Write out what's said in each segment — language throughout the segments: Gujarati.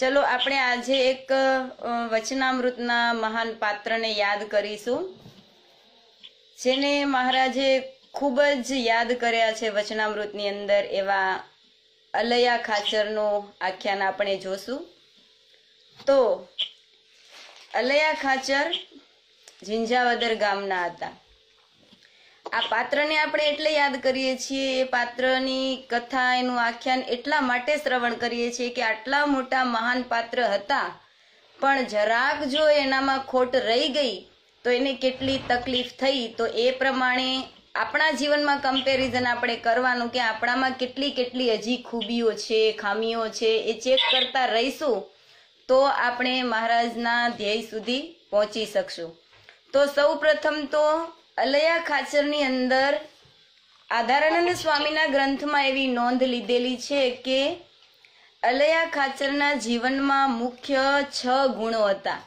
ચલો આપણે આજે એક વચનામૃતના મહાન પાત્રને યાદ કરીશું જેને મહારાજે ખૂબ જ યાદ કર્યા છે વચનામૃતની અંદર એવા અલયા ખાચરનું આખ્યાન આપણે જોશું તો અલયા ખાચર ઝિંઝાવદર ગામના હતા આ પાત્રને આપણે એટલે યાદ કરીએ છીએ એ પાત્રની કથા એનું આખ્યાન એટલા માટે શ્રવણ કરીએ છીએ કે આટલા મોટા મહાન પાત્ર હતા પણ જરાક જો એનામાં ખોટ રહી ગઈ તો એને કેટલી તકલીફ થઈ તો એ પ્રમાણે આપણા જીવનમાં કમ્પેરિઝન આપણે કરવાનું કે આપણામાં કેટલી કેટલી હજી ખૂબીઓ છે ખામીઓ છે એ ચેક કરતા રહીશું તો આપણે મહારાજના ધ્યેય સુધી પહોંચી શકશું તો સૌ પ્રથમ તો અલયા ખાચરની અંદર આધારાનંદ સ્વામીના ગ્રંથમાં એવી નોંધ લીધેલી છે કે અલયા ખાચરના જીવનમાં મુખ્ય છ ગુણો હતા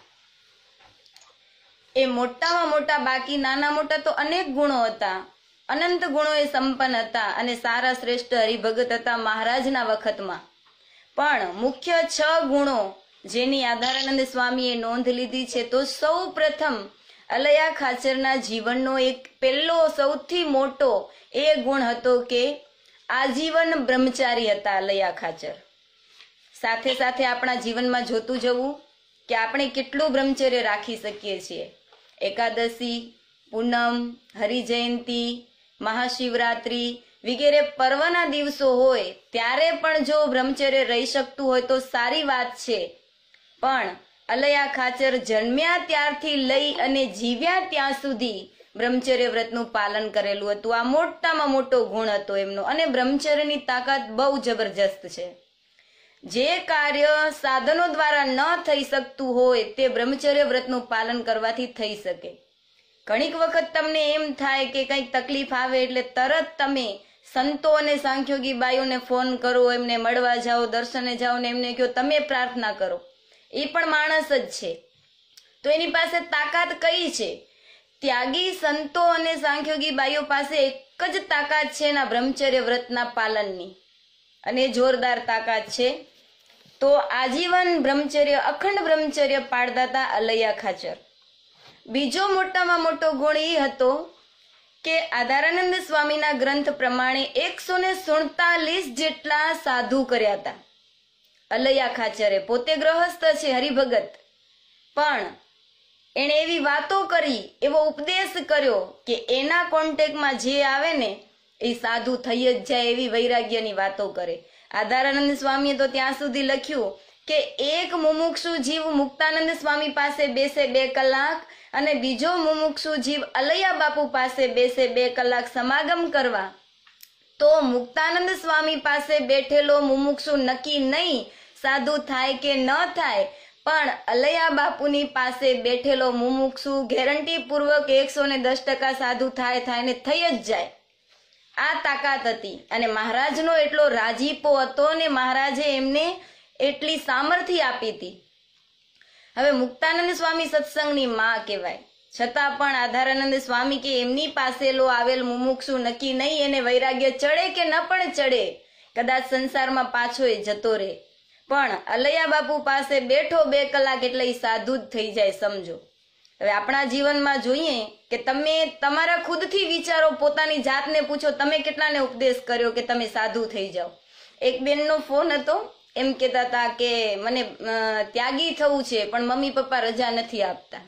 એ મોટામાં મોટા બાકી નાના મોટા તો અનેક ગુણો હતા અનંત ગુણો એ સંપન્ન હતા અને સારા શ્રેષ્ઠ હરિભગત હતા મહારાજના વખતમાં પણ મુખ્ય છ ગુણો જેની આધારાનંદ સ્વામીએ નોંધ લીધી છે તો સૌ પ્રથમ અલયા ખાચરના જીવનનો એક પહેલો સૌથી મોટો એ ગુણ હતો કે આજીવન બ્રહ્મચારી હતા અલયા ખાચર સાથે સાથે આપણા જીવનમાં જોતું જવું કે આપણે કેટલું બ્રહ્મચર્ય રાખી શકીએ છીએ એકાદશી પૂનમ હરિજયંતી મહાશિવરાત્રિ વગેરે પર્વના દિવસો હોય ત્યારે પણ જો બ્રહ્મચર્ય રહી શકતું હોય તો સારી વાત છે પણ અલયા ખાચર જન્મ્યા ત્યારથી લઈ અને જીવ્યા ત્યાં સુધી બ્રહ્મચર્ય વ્રતનું પાલન કરેલું હતું આ મોટામાં મોટો ગુણ હતો એમનો અને બ્રહ્મચર્યની તાકાત બહુ જબરજસ્ત છે જે કાર્ય સાધનો દ્વારા ન થઈ શકતું હોય તે બ્રહ્મચર્ય વ્રતનું પાલન કરવાથી થઈ શકે ઘણીક વખત તમને એમ થાય કે કંઈક તકલીફ આવે એટલે તરત તમે સંતો અને સાંખ્યોગી બાઈઓને ફોન કરો એમને મળવા જાઓ દર્શને જાઓ ને એમને કહો તમે પ્રાર્થના કરો એ પણ માણસ જ છે તો એની પાસે તાકાત કઈ છે ત્યાગી સંતો અને સાંખ્યોગી બાઈઓ પાસે એક જ તાકાત છે એના બ્રહ્મચર્ય વ્રતના પાલનની અને જોરદાર તાકાત છે તો આજીવન બ્રહ્મચર્ય અખંડ બ્રહ્મચર્ય પાડદાતા અલૈયા ખાચર બીજો મોટામાં મોટો ગુણ એ હતો કે આધારાનંદ સ્વામીના ગ્રંથ પ્રમાણે એકસો ને સુડતાલીસ જેટલા સાધુ કર્યા હતા અલૈયા ખાચરે પોતે ગ્રહસ્થ છે હરિભગત પણ એણે એવી વાતો કરી એવો ઉપદેશ કર્યો કે એના કોન્ટેકમાં જે આવે ને એ સાધુ થઈ જ જાય એવી વૈરાગ્યની વાતો કરે આધારાનંદ સ્વામીએ તો ત્યાં સુધી લખ્યું કે એક મુમુક્ષુ જીવ મુક્તાનંદ સ્વામી પાસે બેસે બે કલાક અને બીજો મુમુક્ષુ જીવ અલૈયા બાપુ પાસે બેસે બે કલાક સમાગમ કરવા તો મુક્તાનંદ સ્વામી પાસે બેઠેલો મુમુક્ષુ નક્કી નહીં સાધુ થાય કે ન થાય પણ અલૈયા બાપુની પાસે બેઠેલો મુમુક્ષુ ગેરંટી પૂર્વક એકસો ને દસ ટકા સાધુ થાય થાય ને થઈ જ જાય આ તાકાત હતી અને મહારાજનો એટલો રાજીપો હતો ને મહારાજે એમને એટલી સામર્થ્ય આપી હતી હવે મુક્તાનંદ સ્વામી સત્સંગની માં કહેવાય છતાં પણ આધારાનંદ સ્વામી કે એમની પાસેલો આવેલ મુમુક્ષુ નક્કી નહીં એને વૈરાગ્ય ચડે કે ન પણ ચડે કદાચ સંસારમાં પાછો એ જતો રહે પણ અલૈયા બાપુ પાસે બેઠો બે કલાક એટલે એ સાધુ જ થઈ જાય સમજો હવે આપણા જીવનમાં જોઈએ કે તમે તમારા ખુદથી વિચારો પોતાની જાતને પૂછો તમે કેટલાને ઉપદેશ કર્યો કે તમે સાધુ થઈ જાઓ એક બેનનો ફોન હતો એમ કહેતા હતા કે મને ત્યાગી થવું છે પણ મમ્મી પપ્પા રજા નથી આપતા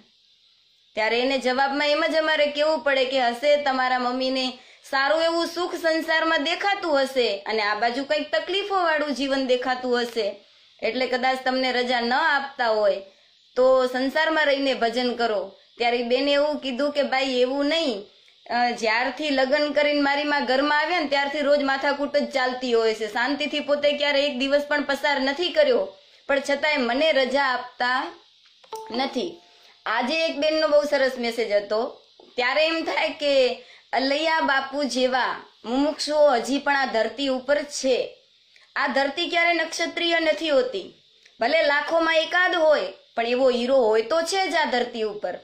ત્યારે એને જવાબમાં એમ જ અમારે કેવું પડે કે હશે તમારા મમ્મીને સારું એવું સુખ સંસારમાં દેખાતું હશે અને આ બાજુ કંઈક તકલીફો વાળું જીવન દેખાતું હશે એટલે કદાચ તમને રજા ન આપતા હોય તો સંસારમાં રહીને ભજન કરો ત્યારે બેને એવું કીધું કે ભાઈ એવું નહીં જ્યારથી લગ્ન કરીને મારી માં ઘરમાં આવ્યા ને ત્યારથી રોજ માથાકૂટ જ ચાલતી હોય છે શાંતિથી પોતે ક્યારે એક દિવસ પણ પસાર નથી કર્યો પણ છતાંય મને રજા આપતા નથી આજે એક બેનનો બહુ સરસ મેસેજ હતો ત્યારે એમ થાય કે અલૈયા બાપુ જેવા મુમુક્ષુઓ હજી પણ આ ધરતી ઉપર છે આ ધરતી ક્યારે નક્ષત્રીય નથી હોતી ભલે લાખોમાં એકાદ હોય પણ એવો હીરો હોય તો છે જ આ ધરતી ઉપર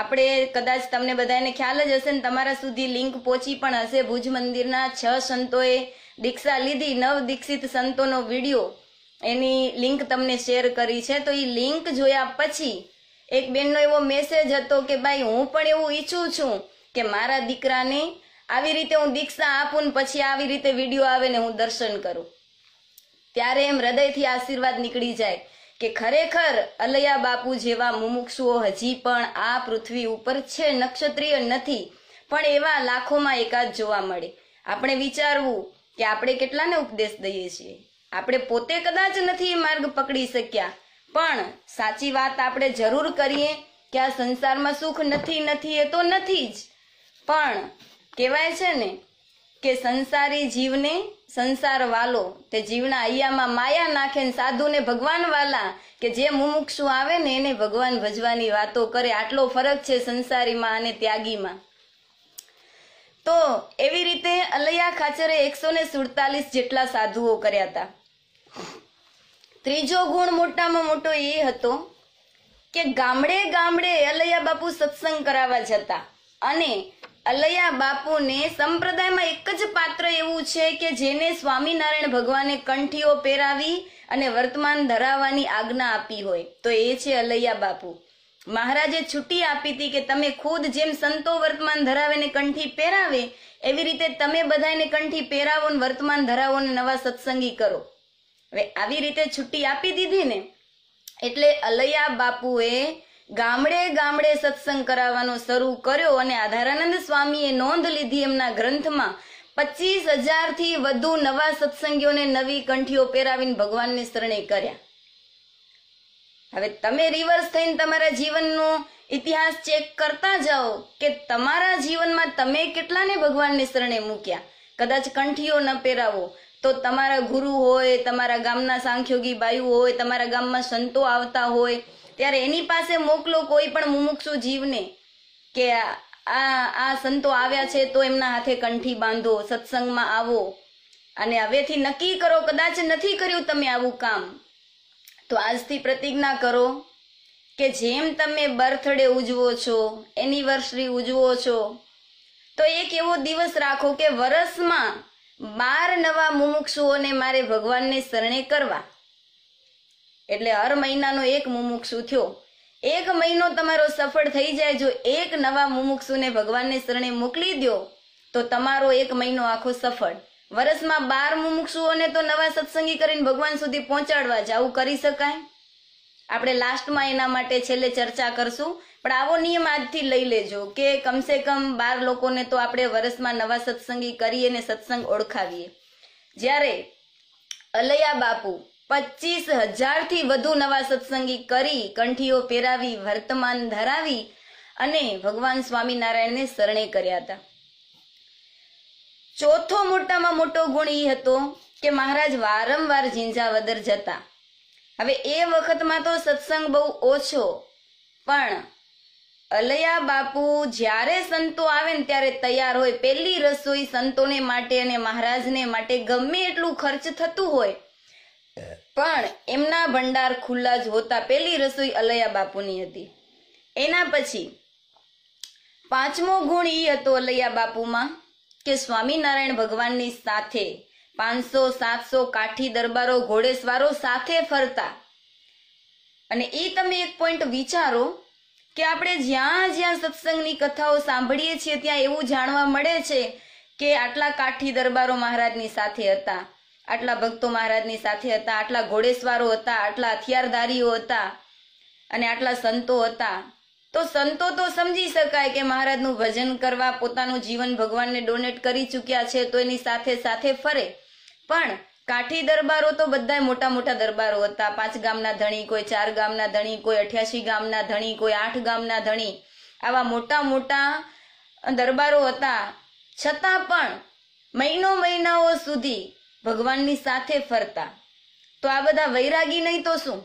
આપણે કદાચ તમને બધાને ખ્યાલ જ હશે ને તમારા સુધી લિંક પહોંચી પણ હશે ભુજ મંદિરના છ સંતોએ દીક્ષા લીધી નવ દીક્ષિત સંતોનો વિડીયો એની લિંક તમને શેર કરી છે તો એ લિંક જોયા પછી એક બેનનો એવો મેસેજ હતો કે ભાઈ હું પણ એવું ઈચ્છું છું કે મારા દીકરાને આવી રીતે હું દીક્ષા આપું ને પછી આવી રીતે વિડીયો આવે ને હું દર્શન કરું ત્યારે એમ હૃદયથી આશીર્વાદ નીકળી જાય કે ખરેખર અલૈયા બાપુ જેવા મુમુક્ષુઓ હજી પણ આ પૃથ્વી ઉપર છે નક્ષત્રીય નથી પણ એવા લાખોમાં એકાદ જોવા મળે આપણે વિચારવું કે આપણે કેટલાને ઉપદેશ દઈએ છીએ આપણે પોતે કદાચ નથી માર્ગ પકડી શક્યા પણ સાચી વાત આપણે જરૂર કરીએ કે આ સંસારમાં સુખ નથી નથી એ તો નથી જ પણ કહેવાય છે ને કે સંસારી જીવને સંસાર વાલો તે જીવના અહીંયામાં માયા નાખે ને સાધુને ભગવાન વાલા કે જે મુમુક્ષુ આવે ને એને ભગવાન ભજવાની વાતો કરે આટલો ફરક છે સંસારીમાં અને ત્યાગીમાં તો એવી રીતે અલૈયા ખાચરે એકસો ને સુડતાલીસ જેટલા સાધુઓ કર્યા હતા ત્રીજો ગુણ મોટામાં મોટો એ હતો કે ગામડે ગામડે અલૈયા બાપુ સત્સંગ કરાવવા જતા અને અલૈયા બાપુને સંપ્રદાયમાં એક જ પાત્ર એવું છે કે જેને સ્વામિનારાયણ ભગવાને કંઠીઓ પહેરાવી અને વર્તમાન ધરાવવાની આજ્ઞા આપી હોય તો એ છે અલૈયા બાપુ મહારાજે છૂટી આપી હતી કે તમે ખુદ જેમ સંતો વર્તમાન ધરાવે ને કંઠી પહેરાવે એવી રીતે તમે બધાને કંઠી પહેરાવો ને વર્તમાન ધરાવો ને નવા સત્સંગી કરો હવે આવી રીતે છુટ્ટી આપી દીધી ને એટલે અલૈયા બાપુએ ગામડે ગામડે સત્સંગ કરાવવાનો શરૂ કર્યો અને આધારાનંદ સ્વામીએ નોંધ લીધી એમના ગ્રંથમાં પચીસ થી વધુ નવા સત્સંગીઓને નવી કંઠીઓ પહેરાવીને ભગવાનને શરણે કર્યા હવે તમે રિવર્સ થઈને તમારા જીવનનો ઇતિહાસ ચેક કરતા જાઓ કે તમારા જીવનમાં તમે કેટલાને ભગવાનને શરણે મૂક્યા કદાચ કંઠીઓ ન પહેરાવો તો તમારા ગુરુ હોય તમારા ગામના સાંખ્યોગી બાયુ હોય તમારા ગામમાં સંતો આવતા હોય ત્યારે એની પાસે મોકલો કોઈ પણ મુમુક્ષુ જીવને કે આ આ સંતો આવ્યા છે તો એમના હાથે કંઠી બાંધો સત્સંગમાં આવો અને હવેથી નક્કી કરો કદાચ નથી કર્યું તમે આવું કામ તો આજથી પ્રતિજ્ઞા કરો કે જેમ તમે બર્થડે ઉજવો છો એનિવર્સરી ઉજવો છો તો એક એવો દિવસ રાખો કે વર્ષમાં બાર નવા મુમુક્ષુઓને મારે ભગવાનને શરણે કરવા એટલે હર મહિનાનો એક મુમુક્ષુ થયો એક મહિનો તમારો સફળ થઈ જાય જો એક નવા મુમુક્ષુને ભગવાનને શરણે મોકલી દો તો તમારો એક મહિનો આખો સફળ વર્ષમાં બાર મુમુક્ષુઓને તો નવા સત્સંગી કરીને ભગવાન સુધી પહોંચાડવા જવું કરી શકાય આપણે લાસ્ટમાં એના માટે છેલ્લે ચર્ચા કરશું પણ આવો નિયમ આજથી લઈ લેજો કે કમસે કમ બાર લોકોને તો આપણે વર્ષમાં નવા સત્સંગી કરીએ ને સત્સંગ ઓળખાવીએ જ્યારે અલૈયા બાપુ પચીસ હજારથી વધુ નવા સત્સંગી કરી કંઠીઓ પહેરાવી વર્તમાન ધરાવી અને ભગવાન સ્વામિનારાયણને શરણે કર્યા હતા ચોથો મોટામાં મોટો ગુણ એ હતો કે મહારાજ વારંવાર ઝીંઝાવદર જતા હવે એ વખતમાં તો સત્સંગ બહુ ઓછો પણ અલયા બાપુ જ્યારે સંતો આવે ને ત્યારે તૈયાર હોય પહેલી રસોઈ સંતોને માટે અને મહારાજને માટે ગમે એટલું ખર્ચ થતું હોય પણ એમના ભંડાર ખુલ્લા જ હોતા પહેલી રસોઈ અલયા બાપુની હતી એના પછી પાંચમો ગુણ એ હતો અલૈયા બાપુમાં કે સ્વામિનારાયણ ભગવાનની સાથે પાંચસો સાતસો કાઠી દરબારો ઘોડેસવારો સાથે ફરતા અને એ તમે એક પોઈન્ટ વિચારો કે આપણે જ્યાં જ્યાં સત્સંગની કથાઓ સાંભળીએ છીએ ત્યાં એવું જાણવા મળે છે કે આટલા કાઠી દરબારો મહારાજની સાથે હતા આટલા ભક્તો મહારાજની સાથે હતા આટલા ઘોડેસવારો હતા આટલા હથિયારધારીઓ હતા અને આટલા સંતો હતા તો સંતો તો સમજી શકાય કે મહારાજનું ભજન કરવા પોતાનું જીવન ભગવાનને ડોનેટ કરી ચૂક્યા છે તો એની સાથે સાથે ફરે પણ કાઠી દરબારો તો બધા મોટા મોટા દરબારો હતા પાંચ ગામના ધણી કોઈ ચાર ગામના ધણી કોઈ અઠ્યાસી ગામના ધણી કોઈ આઠ ગામના ધણી આવા મોટા મોટા દરબારો હતા છતાં પણ મહિનો મહિનાઓ સુધી ભગવાનની સાથે ફરતા તો આ બધા વૈરાગી નહીં તો શું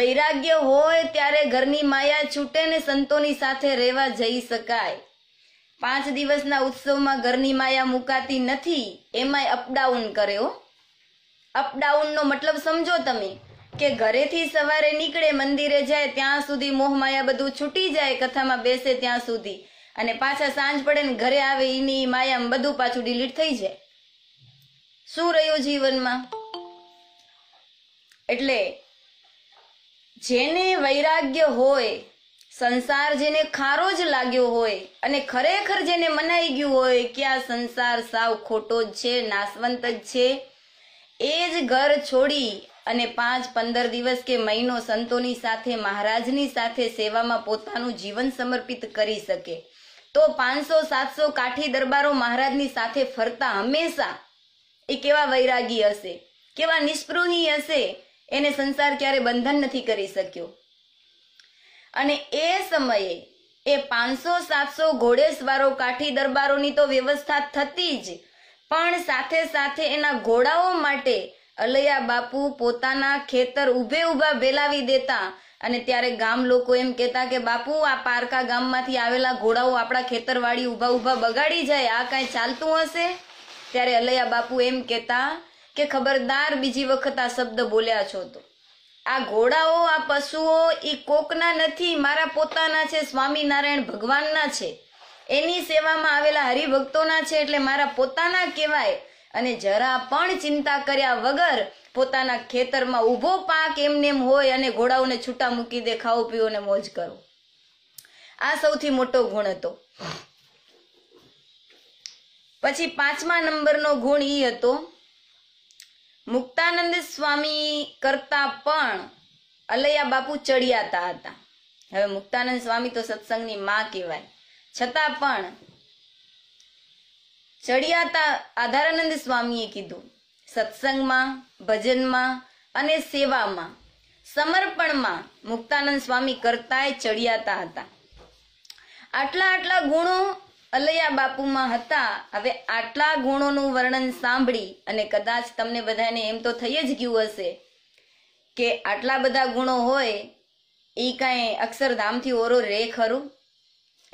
વૈરાગ્ય હોય ત્યારે ઘરની માયા છૂટે ને સંતોની સાથે રહેવા જઈ શકાય પાંચ દિવસના ઉત્સવમાં ઘરની માયા મુકાતી નથી એમાંય અપડાઉન કર્યો અપડાઉનનો મતલબ સમજો તમે કે ઘરેથી સવારે નીકળે મંદિરે જાય ત્યાં સુધી મોહ માયા બધું છૂટી જાય કથામાં બેસે ત્યાં સુધી અને પાછા સાંજ પડે ને ઘરે આવે એની માયા બધું પાછું ડિલીટ થઈ જાય શું રહ્યું જીવનમાં એટલે જેને વૈરાગ્ય હોય સંસાર જેને ખારો જ લાગ્યો હોય અને ખરેખર જેને મનાઈ ગયું હોય કે આ સંસાર સાવ ખોટો જ છે નાશવંત જ છે એ જ ઘર છોડી અને પાંચ પંદર દિવસ કે મહિનો સંતોની સાથે મહારાજની સાથે સેવામાં પોતાનું જીવન સમર્પિત કરી શકે તો પાંચસો સાતસો કાઠી દરબારો મહારાજની સાથે ફરતા હંમેશા એ કેવા વૈરાગી હશે કેવા નિષ્પૃહી હશે એને સંસાર ક્યારે બંધન નથી કરી શક્યો અને એ સમયે એ પાંચસો સાતસો ઘોડેસવારો કાઠી દરબારોની તો વ્યવસ્થા થતી જ પણ સાથે સાથે એના ઘોડાઓ માટે અલૈયા બાપુ પોતાના ખેતર ઉભે ઉભા બેલાવી દેતા અને ત્યારે ગામ લોકો એમ કહેતા કે બાપુ આ પારકા ગામમાંથી આવેલા ઘોડાઓ આપણા ખેતરવાળી ઊભા ઊભા બગાડી જાય આ કાંઈ ચાલતું હશે ત્યારે અલૈયા બાપુ એમ કહેતા કે ખબરદાર બીજી વખત આ શબ્દ બોલ્યા છો તો આ ઘોડાઓ આ પશુઓ એ કોકના નથી મારા પોતાના છે સ્વામિનારાયણ ભગવાનના છે એની સેવામાં આવેલા હરિભક્તોના છે એટલે મારા પોતાના કહેવાય અને જરા પણ ચિંતા કર્યા વગર પોતાના ખેતરમાં ઊભો પાક એમને એમ હોય અને ઘોડાઓને છૂટા મૂકી દે ખાઓ પીઓ ને મોજ કરો આ સૌથી મોટો ગુણ હતો પછી પાંચમા નંબરનો ગુણ એ હતો મુક્તાનંદ સ્વામી કરતા પણ અલૈયા બાપુ ચડિયાતા હતા હવે મુક્તાનંદ સ્વામી તો સત્સંગની માં કહેવાય છતાં પણ ચડિયાતા આધારાનંદ સ્વામીએ કીધું સત્સંગમાં ભજનમાં અને સેવામાં સમર્પણમાં મુક્તાનંદ સ્વામી કરતાય ચડિયાતા હતા આટલા આટલા ગુણો અલૈયા બાપુમાં હતા હવે આટલા ગુણોનું વર્ણન સાંભળી અને કદાચ તમને બધાને એમ તો થઈ જ ગયું હશે કે આટલા બધા ગુણો હોય એ કાંઈ અક્ષરધામથી ઓરો રે ખરું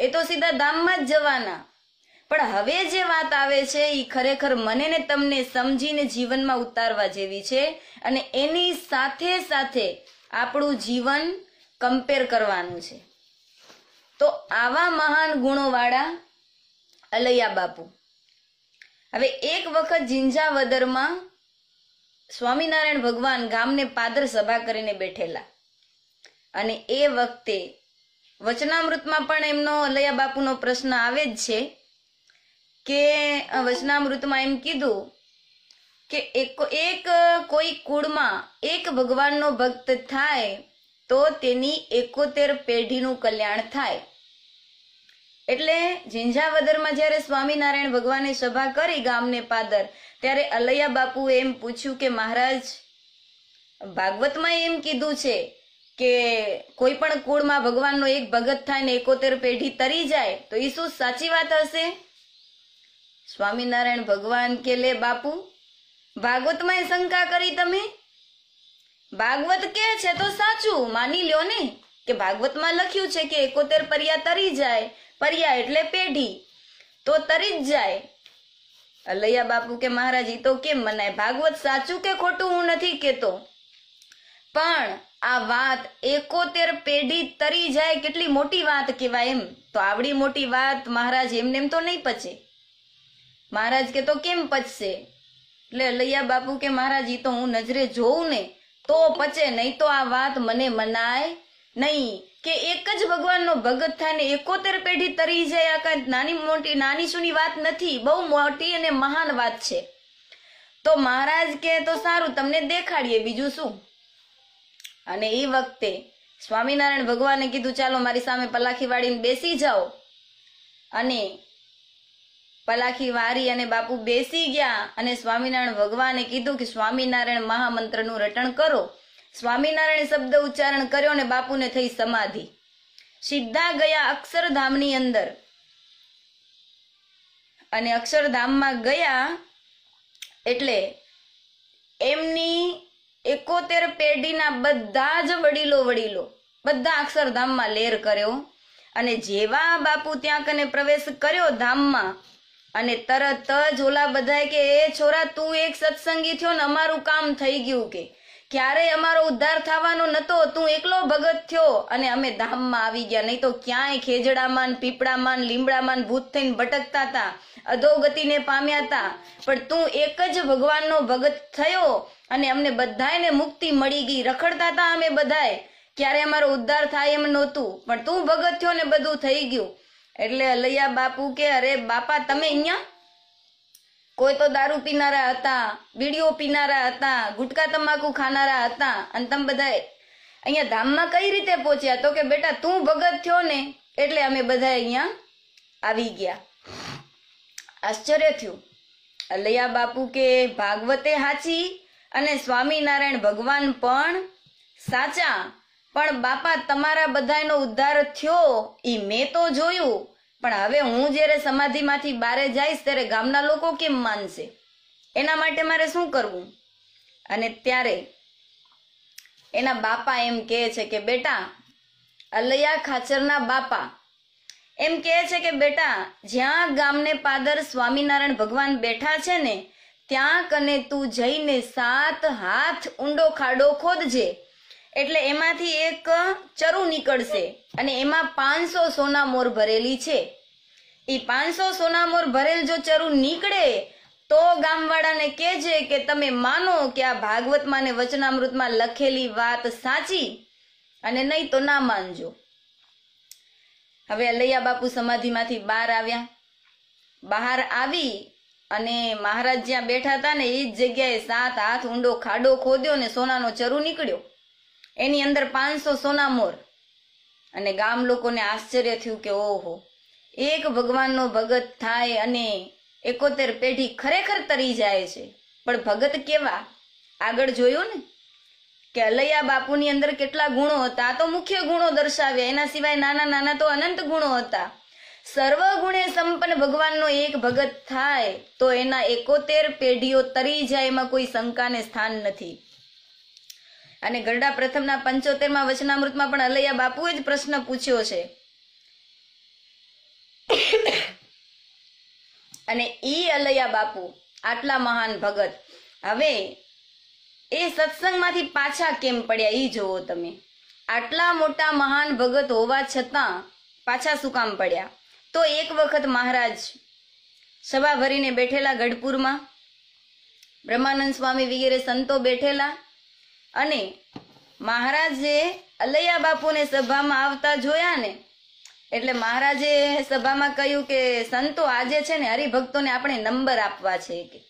એ તો સીધા ધામમાં જ જવાના પણ હવે જે વાત આવે છે એ ખરેખર મને ને તમને સમજીને જીવનમાં ઉતારવા જેવી છે અને એની સાથે સાથે આપણું જીવન કમ્પેર કરવાનું છે તો આવા મહાન ગુણોવાળા અલૈયા બાપુ હવે એક વખત ઝીંઝાવદરમાં સ્વામિનારાયણ ભગવાન ગામને પાદર સભા કરીને બેઠેલા અને એ વખતે વચનામૃતમાં પણ એમનો અલૈયા બાપુનો પ્રશ્ન આવે જ છે કે વચનામૃતમાં એમ કીધું કે એક એક કોઈ કુળમાં એક ભગવાનનો ભક્ત થાય તો તેની એકોતેર પેઢીનું કલ્યાણ થાય એટલે ઝીંઝાવદરમાં જ્યારે સ્વામિનારાયણ ભગવાને સભા કરી ગામને પાદર ત્યારે અલૈયા બાપુ એમ પૂછ્યું કે મહારાજ ભાગવતમાં એમ કીધું છે કે કોઈ પણ કુળમાં ભગવાનનો એક ભગત થાય ને એકોતેર પેઢી તરી જાય તો એ શું સાચી વાત હશે સ્વામિનારાયણ ભગવાન કે લે બાપુ ભાગવતમાં એ શંકા કરી તમે ભાગવત કે છે તો સાચું માની લ્યો ને કે ભાગવતમાં લખ્યું છે કે એકોતેર પર્યા તરી જાય પર્યા એટલે પેઢી તો તરી જ જાય અલૈયા બાપુ કે મહારાજ તો કેમ મનાય ભાગવત સાચું કે ખોટું હું નથી કેતો પણ આ વાત એકોતેર પેઢી તરી જાય કેટલી મોટી વાત કહેવાય એમ તો આવડી મોટી વાત મહારાજ એમને એમ તો નહીં પચે મહારાજ કે તો કેમ પચશે એટલે અલૈયા બાપુ કે મહારાજ તો હું નજરે જોઉં ને તો પચે નહીં તો આ વાત મને મનાય નહીં કે એક જ ભગવાનનો ભગત થઈને એકોતેર પેઢી તરી જાય આ કાંઈ નાની મોટી નાની સુની વાત નથી બહુ મોટી અને મહાન વાત છે તો મહારાજ કે તો સારું તમને દેખાડીએ બીજું શું અને એ વખતે સ્વામિનારાયણ ભગવાને કીધું ચાલો મારી સામે પલાખી વાળીને બેસી જાઓ અને પલાખી વારી અને બાપુ બેસી ગયા અને સ્વામિનારાયણ ભગવાને કીધું કે સ્વામિનારાયણ મહામંત્રનું રટણ કરો સ્વામિનારાયણ શબ્દ ઉચ્ચારણ કર્યો ને બાપુને થઈ સમાધિ સીધા ગયા અક્ષરધામની અંદર અને અક્ષરધામમાં ગયા એટલે એમની એકોતેર પેઢીના બધા જ વડીલો વડીલો બધા અક્ષરધામમાં લેર કર્યો અને જેવા બાપુ ત્યાં કને પ્રવેશ કર્યો ધામમાં અને તરત જ ઓલા બધાએ કે એ છોરા તું એક સત્સંગી થયો ને અમારું કામ થઈ ગયું કે ક્યારેય અમારો ઉદ્ધાર થવાનો નતો તું એકલો ભગત થયો અને અમે ધામમાં આવી ગયા નહીં તો ક્યાંય ખેજડામાં પીપળામાં લીમડામાં ભૂત થઈને ભટકતા હતા અધોગતિને પામ્યા હતા પણ તું એક જ ભગવાનનો ભગત થયો અને અમને બધાયને મુક્તિ મળી ગઈ રખડતા હતા અમે બધાય ક્યારે અમારો ઉદ્ધાર થાય એમ નહોતું પણ તું ભગત થયો ને બધું થઈ ગયું એટલે અલૈયા બાપુ કે અરે બાપા તમે અહીંયા કોઈ તો દારૂ પીનારા હતા બીડીઓ પીનારા હતા ગુટકા તમાકુ ખાનારા હતા અને તમે બધા અહીંયા ધામમાં કઈ રીતે પહોંચ્યા તો કે બેટા તું ભગત થયો ને એટલે અમે બધા અહીંયા આવી ગયા આશ્ચર્ય થયું અલૈયા બાપુ કે ભાગવતે હાચી અને સ્વામિનારાયણ ભગવાન પણ સાચા પણ બાપા તમારા બધાનો ઉદ્ધાર થયો એ મેં તો જોયું પણ હવે હું જ્યારે સમાધિમાંથી બારે જઈશ ત્યારે ગામના લોકો કેમ માનશે એના માટે મારે શું કરવું અને ત્યારે એના બાપા એમ કહે છે કે બેટા અલૈયા ખાચરના બાપા એમ કહે છે કે બેટા જ્યાં ગામને પાદર સ્વામિનારાયણ ભગવાન બેઠા છે ને ત્યાં કને તું જઈને સાત હાથ ઊંડો ખાડો ખોદજે એટલે એમાંથી એક ચરુ નીકળશે અને એમાં પાંચસો સોના મોર ભરેલી છે એ પાંચસો સોના મોર ભરેલ જો ચરુ નીકળે તો ગામવાળાને કહે છે કે તમે માનો કે આ ભાગવતમાં ને વચનામૃતમાં લખેલી વાત સાચી અને નહીં તો ના માનજો હવે અલૈયા બાપુ સમાધિમાંથી બહાર આવ્યા બહાર આવી અને મહારાજ જ્યાં બેઠા હતા ને એ જ જગ્યાએ સાત હાથ ઊંડો ખાડો ખોદ્યો ને સોનાનો ચરુ નીકળ્યો એની અંદર પાંચસો સોનામોર અને ગામ લોકોને આશ્ચર્ય થયું કે ઓહો એક ભગવાનનો ભગત થાય અને એકોતેર પેઢી ખરેખર તરી જાય છે પણ ભગત કેવા આગળ જોયું ને કે અલૈયા બાપુની અંદર કેટલા ગુણો હતા આ તો મુખ્ય ગુણો દર્શાવ્યા એના સિવાય નાના નાના તો અનંત ગુણો હતા સર્વ ગુણે સંપન્ન ભગવાનનો એક ભગત થાય તો એના એકોતેર પેઢીઓ તરી જાય એમાં કોઈ શંકાને સ્થાન નથી અને ગરડા પ્રથમના પંચોતેરમાં વચનામૃતમાં પણ અલૈયા બાપુએ જ પ્રશ્ન પૂછ્યો છે અને ઈ અલૈયા બાપુ આટલા મહાન ભગત હવે એ સત્સંગમાંથી પાછા કેમ પડ્યા એ જોવો તમે આટલા મોટા મહાન ભગત હોવા છતાં પાછા શું કામ પડ્યા તો એક વખત મહારાજ સભા ભરીને બેઠેલા ગઢપુરમાં બ્રહ્માનંદ સ્વામી વગેરે સંતો બેઠેલા અને મહારાજે અલૈયા બાપુને સભામાં આવતા જોયા ને એટલે મહારાજે સભામાં કહ્યું કે સંતો આજે છે ને હરિભક્તોને આપણે નંબર આપવા છે કે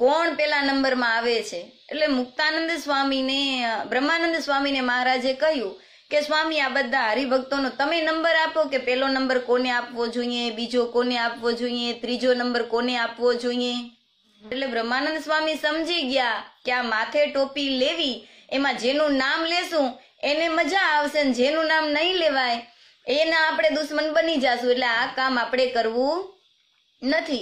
કોણ પેલા નંબરમાં આવે છે એટલે મુક્તાનંદ સ્વામીને બ્રહ્માનંદ સ્વામીને મહારાજે કહ્યું કે સ્વામી આ બધા હરિભક્તોનો તમે નંબર આપો કે પેલો નંબર કોને આપવો જોઈએ બીજો કોને આપવો જોઈએ ત્રીજો નંબર કોને આપવો જોઈએ એટલે બ્રહ્માનંદ સ્વામી સમજી ગયા કે આ માથે ટોપી લેવી એમાં જેનું નામ લેશું એને મજા આવશે ને જેનું નામ નહીં લેવાય એના આપણે દુશ્મન બની જાશું એટલે આ કામ આપણે કરવું નથી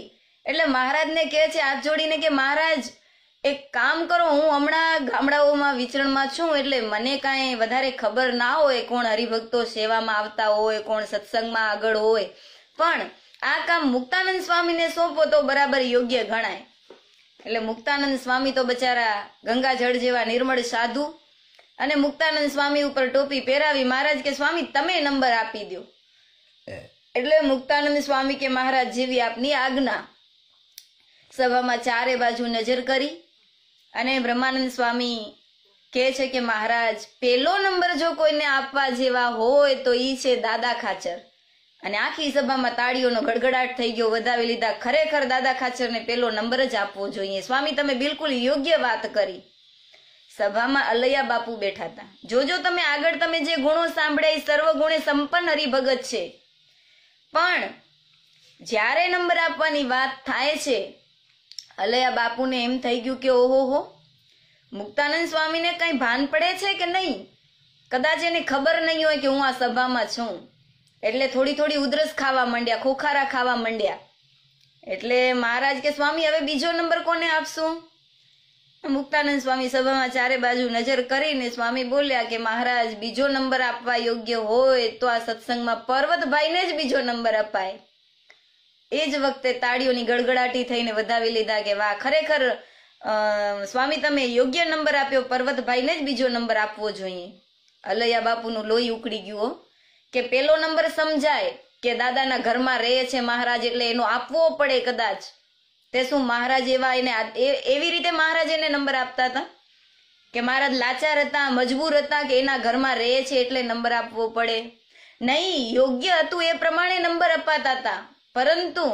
એટલે મહારાજને કહે છે હાથ જોડીને કે મહારાજ એક કામ કરો હું હમણાં ગામડાઓમાં વિચરણમાં છું એટલે મને કાંઈ વધારે ખબર ના હોય કોણ હરિભક્તો સેવામાં આવતા હોય કોણ સત્સંગમાં આગળ હોય પણ આ કામ મુક્તાનંદ સ્વામીને સોંપો તો બરાબર યોગ્ય ગણાય એટલે મુક્તાનંદ સ્વામી તો બચારા ગંગા જળ જેવા નિર્મળ સાધુ અને મુક્તાનંદ સ્વામી ઉપર ટોપી પહેરાવી મહારાજ કે સ્વામી તમે નંબર આપી દો એટલે મુક્તાનંદ સ્વામી કે મહારાજ જેવી આપની આજ્ઞા સભામાં ચારે બાજુ નજર કરી અને બ્રહ્માનંદ સ્વામી કહે છે કે મહારાજ પેલો નંબર જો કોઈને આપવા જેવા હોય તો ઈ છે દાદા ખાચર અને આખી સભામાં તાળીઓનો ગડગડાટ થઈ ગયો વધાવી લીધા ખરેખર દાદા ખાચરને પેલો નંબર જ આપવો જોઈએ સ્વામી તમે બિલકુલ યોગ્ય વાત કરી સભામાં અલૈયા બાપુ બેઠા હતા જોજો તમે આગળ તમે જે ગુણો સાંભળ્યા એ સર્વ ગુણે સંપન્ન હરિભગત છે પણ જ્યારે નંબર આપવાની વાત થાય છે અલૈયા બાપુને એમ થઈ ગયું કે ઓહો હો મુક્તાનંદ સ્વામીને કંઈ ભાન પડે છે કે નહીં કદાચ એને ખબર નહીં હોય કે હું આ સભામાં છું એટલે થોડી થોડી ઉધરસ ખાવા માંડ્યા ખોખારા ખાવા માંડ્યા એટલે મહારાજ કે સ્વામી હવે બીજો નંબર કોને આપશું મુક્તાનંદ સ્વામી સભામાં ચારે બાજુ નજર કરીને સ્વામી બોલ્યા કે મહારાજ બીજો નંબર આપવા યોગ્ય હોય તો આ સત્સંગમાં પર્વતભાઈને જ બીજો નંબર અપાય એ જ વખતે તાળીઓની ગડગડાટી થઈને વધાવી લીધા કે વાહ ખરેખર સ્વામી તમે યોગ્ય નંબર આપ્યો પર્વતભાઈને જ બીજો નંબર આપવો જોઈએ અલૈયા બાપુનું લોહી ઉકળી ગયું હો કે પેલો નંબર સમજાય કે દાદાના ઘરમાં રહે છે મહારાજ એટલે એનો આપવો પડે કદાચ તે શું મહારાજ એવા એને એવી રીતે મહારાજ એને નંબર આપતા હતા કે મહારાજ લાચાર હતા મજબૂર હતા કે એના ઘરમાં રહે છે એટલે નંબર આપવો પડે નહીં યોગ્ય હતું એ પ્રમાણે નંબર અપાતા હતા પરંતુ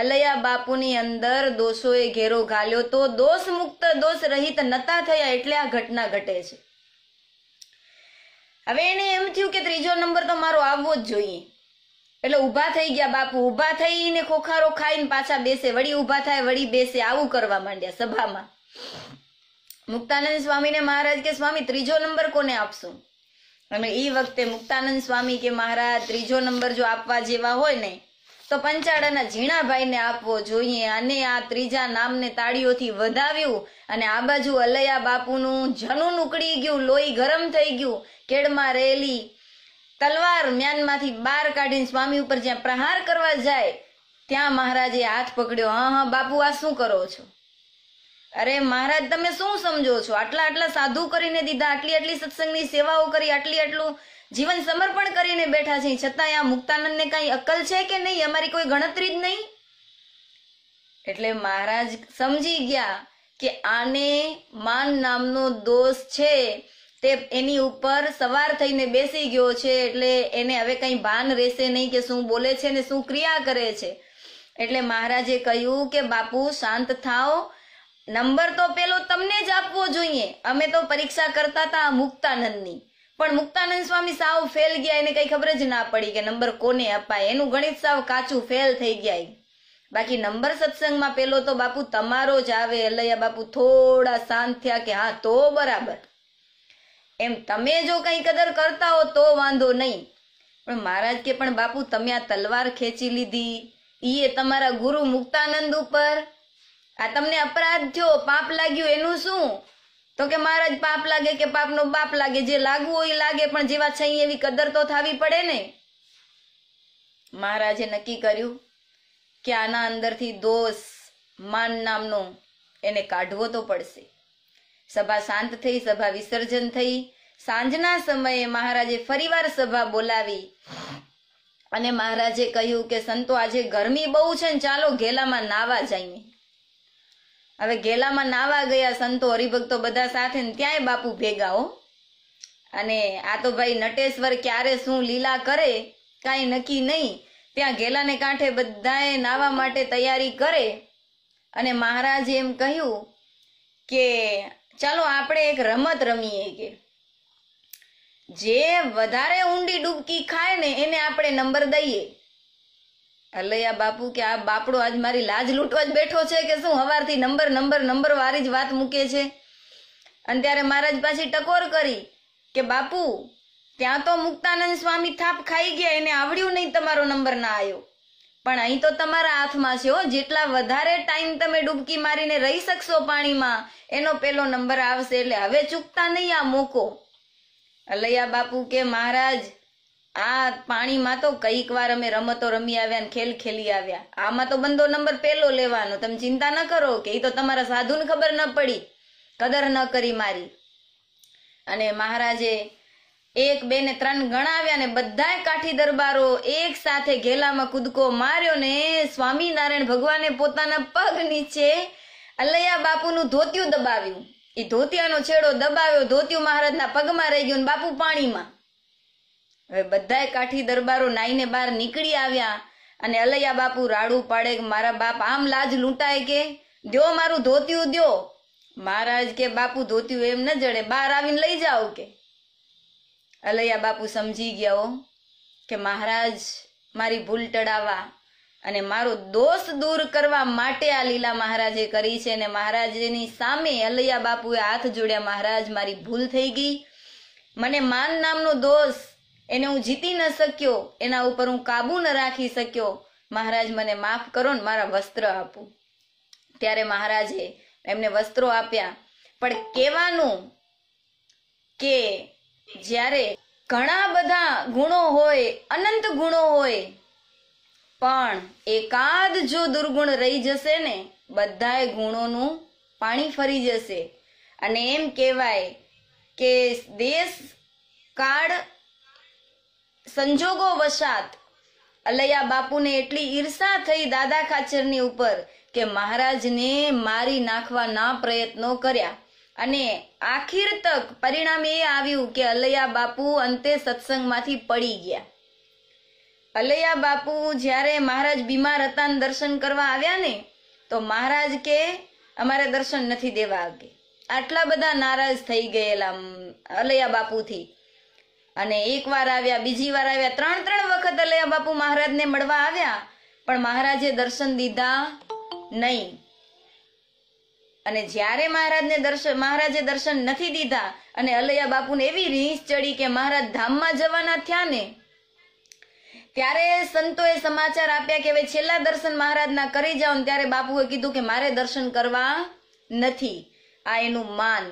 અલયા બાપુની અંદર દોષોએ ઘેરો ઘાલ્યો તો દોષ મુક્ત દોષ રહિત નતા થયા એટલે આ ઘટના ઘટે છે હવે એને એમ થયું કે ત્રીજો નંબર તો મારો આવવો જ જોઈએ એટલે ઊભા થઈ ગયા બાપુ ઊભા થઈને ખોખારો ખાઈને પાછા બેસે વળી ઊભા થાય વળી બેસે આવું કરવા માંડ્યા સભામાં મુક્તાનંદ સ્વામીને મહારાજ કે સ્વામી ત્રીજો નંબર કોને આપશું અને એ વખતે મુક્તાનંદ સ્વામી કે મહારાજ ત્રીજો નંબર જો આપવા જેવા હોય ને તો પંચાળાના ઝીણાભાઈને આપવો જોઈએ અને આ ત્રીજા નામને તાળીઓથી વધાવ્યું અને આ બાજુ અલૈયા બાપુનું જનું ઉકળી ગયું લોહી ગરમ થઈ ગયું કેડમાં રહેલી તલવાર મ્યાનમાંથી બહાર કાઢીને સ્વામી ઉપર જ્યાં પ્રહાર કરવા જાય ત્યાં મહારાજે હાથ પકડ્યો હા હા બાપુ આ શું કરો છો અરે મહારાજ તમે શું સમજો છો આટલા આટલા સાધુ કરીને દીધા આટલી આટલી સત્સંગની સેવાઓ કરી આટલી આટલું જીવન સમર્પણ કરીને બેઠા છે છતાંય આ મુક્તાનંદને કઈ અકલ છે કે નહીં અમારી કોઈ ગણતરી જ નહીં એટલે મહારાજ સમજી ગયા કે આને માન નામનો દોષ છે તે એની ઉપર સવાર થઈને બેસી ગયો છે એટલે એને હવે કંઈ ભાન રહેશે નહીં કે શું બોલે છે ને શું ક્રિયા કરે છે એટલે મહારાજે કહ્યું કે બાપુ શાંત થાઓ નંબર તો પેલો તમને જ આપવો જોઈએ અમે તો પરીક્ષા કરતા હતા મુક્તાનંદની પણ મુક્તાનંદ સ્વામી સાવ ફેલ ગયા એને કઈ ખબર જ ના પડી કે નંબર કોને અપાય એનું ગણિત સાવ કાચું ફેલ થઈ ગયા બાકી નંબર સત્સંગમાં પેલો તો બાપુ તમારો જ આવે અલૈયા બાપુ થોડા શાંત થયા કે હા તો બરાબર એમ તમે જો કઈ કદર કરતા હો તો વાંધો નહીં પણ મહારાજ કે પણ બાપુ તમે આ તલવાર ખેંચી લીધી ઈએ તમારા ગુરુ મુક્તાનંદ ઉપર આ તમને અપરાધ થયો પાપ લાગ્યું એનું શું તો કે મારા જ પાપ લાગે કે પાપનો બાપ લાગે જે લાગવું હોય લાગે પણ જેવા છે એવી કદર તો થવી પડે ને મહારાજે નક્કી કર્યું કે આના અંદરથી દોષ માન નામનો એને કાઢવો તો પડશે સભા શાંત થઈ સભા વિસર્જન થઈ સાંજના સમયે મહારાજે ફરીવાર સભા બોલાવી અને મહારાજે કહ્યું કે સંતો આજે ગરમી બહુ છે ને ચાલો ઘેલામાં નાવા જઈએ હવે ઘેલામાં નાવા ગયા સંતો હરિભક્તો બધા સાથે ને ત્યાંય બાપુ ભેગા હો અને આ તો ભાઈ નટેશ્વર ક્યારે શું લીલા કરે કાંઈ નક્કી નહીં ત્યાં ઘેલાને કાંઠે બધાએ નાવા માટે તૈયારી કરે અને મહારાજે એમ કહ્યું કે ચાલો આપણે એક રમત રમીએ કે જે વધારે ઊંડી ડૂબકી ખાય ને એને આપણે નંબર દઈએ અલૈયા બાપુ કે આ બાપડો આજ મારી લાજ લૂંટવા જ બેઠો છે કે શું હવારથી નંબર નંબર નંબર વારી જ વાત મૂકે છે અને ત્યારે મહારાજ પાછી ટકોર કરી કે બાપુ ત્યાં તો મુક્તાનંદ સ્વામી થાપ ખાઈ ગયા એને આવડ્યું નહીં તમારો નંબર ના આવ્યો પણ અહીં તો તમારા હાથમાં છે હો જેટલા વધારે ટાઈમ તમે ડૂબકી મારીને રહી શકશો પાણીમાં એનો પેલો નંબર આવશે એટલે હવે ચૂકતા નહીં આ મોકો અલૈયા બાપુ કે મહારાજ આ પાણીમાં તો કઈક વાર અમે રમતો રમી આવ્યા ને ખેલ ખેલી આવ્યા આમાં તો બંદો નંબર પેલો લેવાનો તમે ચિંતા ન કરો કે એ તો તમારા સાધુને ખબર ન પડી કદર ન કરી મારી અને મહારાજે એક બે ને ત્રણ ગણાવ્યા ને બધાય કાઠી દરબારો એક સાથે ઘેલામાં કૂદકો માર્યો ને સ્વામિનારાયણ ભગવાને પોતાના પગ નીચે અલૈયા બાપુનું ધોતિયું દબાવ્યું એ ધોતિયાનો છેડો દબાવ્યો ધોતિયું મહારાજના પગમાં રહી ગયું ને બાપુ પાણીમાં હવે બધાય કાઠી દરબારો નાઈને બહાર નીકળી આવ્યા અને અલૈયા બાપુ રાડું પાડે કે મારા બાપ આમ લાજ લૂંટાય કે દ્યો મારું ધોતિયું દ્યો મહારાજ કે બાપુ ધોતિયું એમ ન જડે બહાર આવીને લઈ જાઓ કે અલૈયા બાપુ સમજી ગયા હો કે મહારાજ મારી ભૂલ ટળાવવા અને મારો દોષ દૂર કરવા માટે આ લીલા મહારાજે કરી છે અને મહારાજની સામે અલૈયા બાપુએ હાથ જોડ્યા મહારાજ મારી ભૂલ થઈ ગઈ મને માન નામનો દોષ એને હું જીતી ન શક્યો એના ઉપર હું કાબુ ન રાખી શક્યો મહારાજ મને માફ કરો ને મારા વસ્ત્ર આપો ત્યારે મહારાજે એમને વસ્ત્રો આપ્યા પણ કહેવાનું કે જ્યારે ઘણા બધા ગુણો હોય અનંત ગુણો હોય પણ એકાદ જો દુર્ગુણ રહી જશે ને બધાય ગુણોનું પાણી ફરી જશે અને એમ કહેવાય કે દેશ કાળ સંજોગો વશાત અલૈયા બાપુને એટલી ઈર્ષા થઈ દાદા ખાચરની ઉપર કે મહારાજને મારી નાખવાના પ્રયત્નો કર્યા અને આખીર તક પરિણામ એ આવ્યું કે અલૈયા બાપુ અંતે સત્સંગમાંથી પડી ગયા અલૈયા બાપુ જ્યારે મહારાજ બીમાર હતા દર્શન કરવા આવ્યા ને તો મહારાજ કે અમારે દર્શન નથી દેવા આગે આટલા બધા નારાજ થઈ ગયેલા અલૈયા બાપુથી અને એક વાર આવ્યા બીજી વાર આવ્યા ત્રણ ત્રણ વખત અલૈયા બાપુ મહારાજને મળવા આવ્યા પણ મહારાજે દર્શન દીધા નહીં અને જ્યારે મહારાજને દર્શન મહારાજે દર્શન નથી દીધા અને અલૈયા બાપુને એવી રીસ ચડી કે મહારાજ ધામમાં જવાના થયા ને ત્યારે સંતોએ સમાચાર આપ્યા કે હવે છેલ્લા દર્શન મહારાજના કરી જાઓ ત્યારે બાપુએ કીધું કે મારે દર્શન કરવા નથી આ એનું માન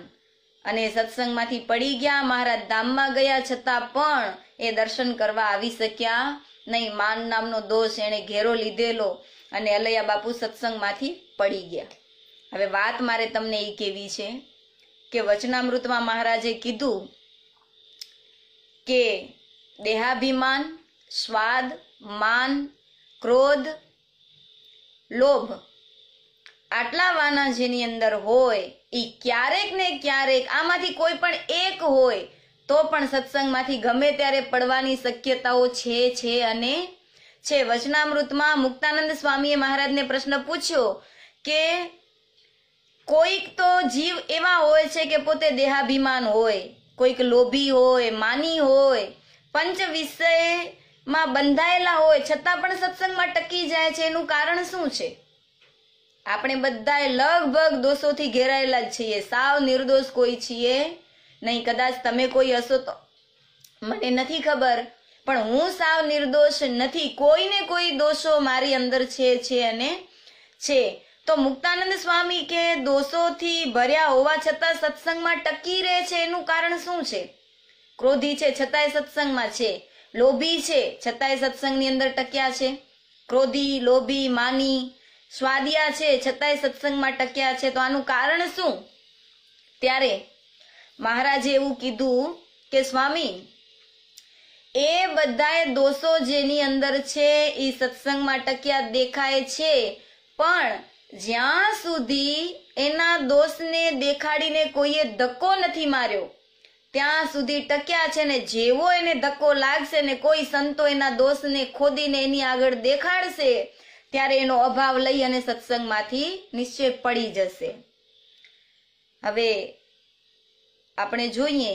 અને સત્સંગમાંથી પડી ગયા મહારાજ ધામમાં ગયા છતાં પણ એ દર્શન કરવા આવી શક્યા નહીં માન નામનો દોષ એણે ઘેરો લીધેલો અને અલૈયા બાપુ સત્સંગમાંથી પડી ગયા હવે વાત મારે તમને એ કેવી છે કે વચનામૃતમાં મહારાજે કીધું કે દેહાભિમાન સ્વાદ માન ક્રોધ લોભ આટલા વાના જેની અંદર હોય એ ક્યારેક ને ક્યારેક આમાંથી કોઈ પણ એક હોય તો પણ સત્સંગમાંથી ગમે ત્યારે પડવાની શક્યતાઓ છે છે અને છે વચનામૃતમાં મુક્તાનંદ સ્વામીએ મહારાજને પ્રશ્ન પૂછ્યો કે કોઈક તો જીવ એવા હોય છે કે પોતે દેહાભિમાન હોય કોઈક લોભી હોય માની હોય પંચ વિષયમાં બંધાયેલા હોય છતાં પણ સત્સંગમાં ટકી જાય છે એનું કારણ શું છે આપણે બધાએ લગભગ દોષોથી ઘેરાયેલા જ છીએ સાવ નિર્દોષ કોઈ છીએ નહીં કદાચ તમે કોઈ હશો તો મને નથી ખબર પણ હું સાવ નિર્દોષ નથી કોઈને કોઈ દોષો મારી અંદર છે છે અને છે તો મુક્તાનંદ સ્વામી કે દોષોથી ભર્યા હોવા છતાં સત્સંગમાં ટકી રહે છે એનું કારણ શું છે ક્રોધી છે છતાંય સત્સંગમાં છે લોભી છે છતાંય સત્સંગની અંદર ટક્યા છે ક્રોધી લોભી માની સ્વાદિયા છે છતાંય સત્સંગમાં ટક્યા છે તો આનું કારણ શું ત્યારે મહારાજે એવું કીધું કે સ્વામી એ બધાએ દોષો જેની અંદર છે એ સત્સંગમાં ટક્યા દેખાય છે પણ જ્યાં સુધી એના દોષને દેખાડીને કોઈએ ધક્કો નથી માર્યો ત્યાં સુધી ટક્યા છે ને જેવો એને ધક્કો લાગશે ને કોઈ સંતો એના દોષને ખોદીને એની આગળ દેખાડશે ત્યારે એનો અભાવ લઈ અને સત્સંગમાંથી નિશ્ચય પડી જશે હવે આપણે જોઈએ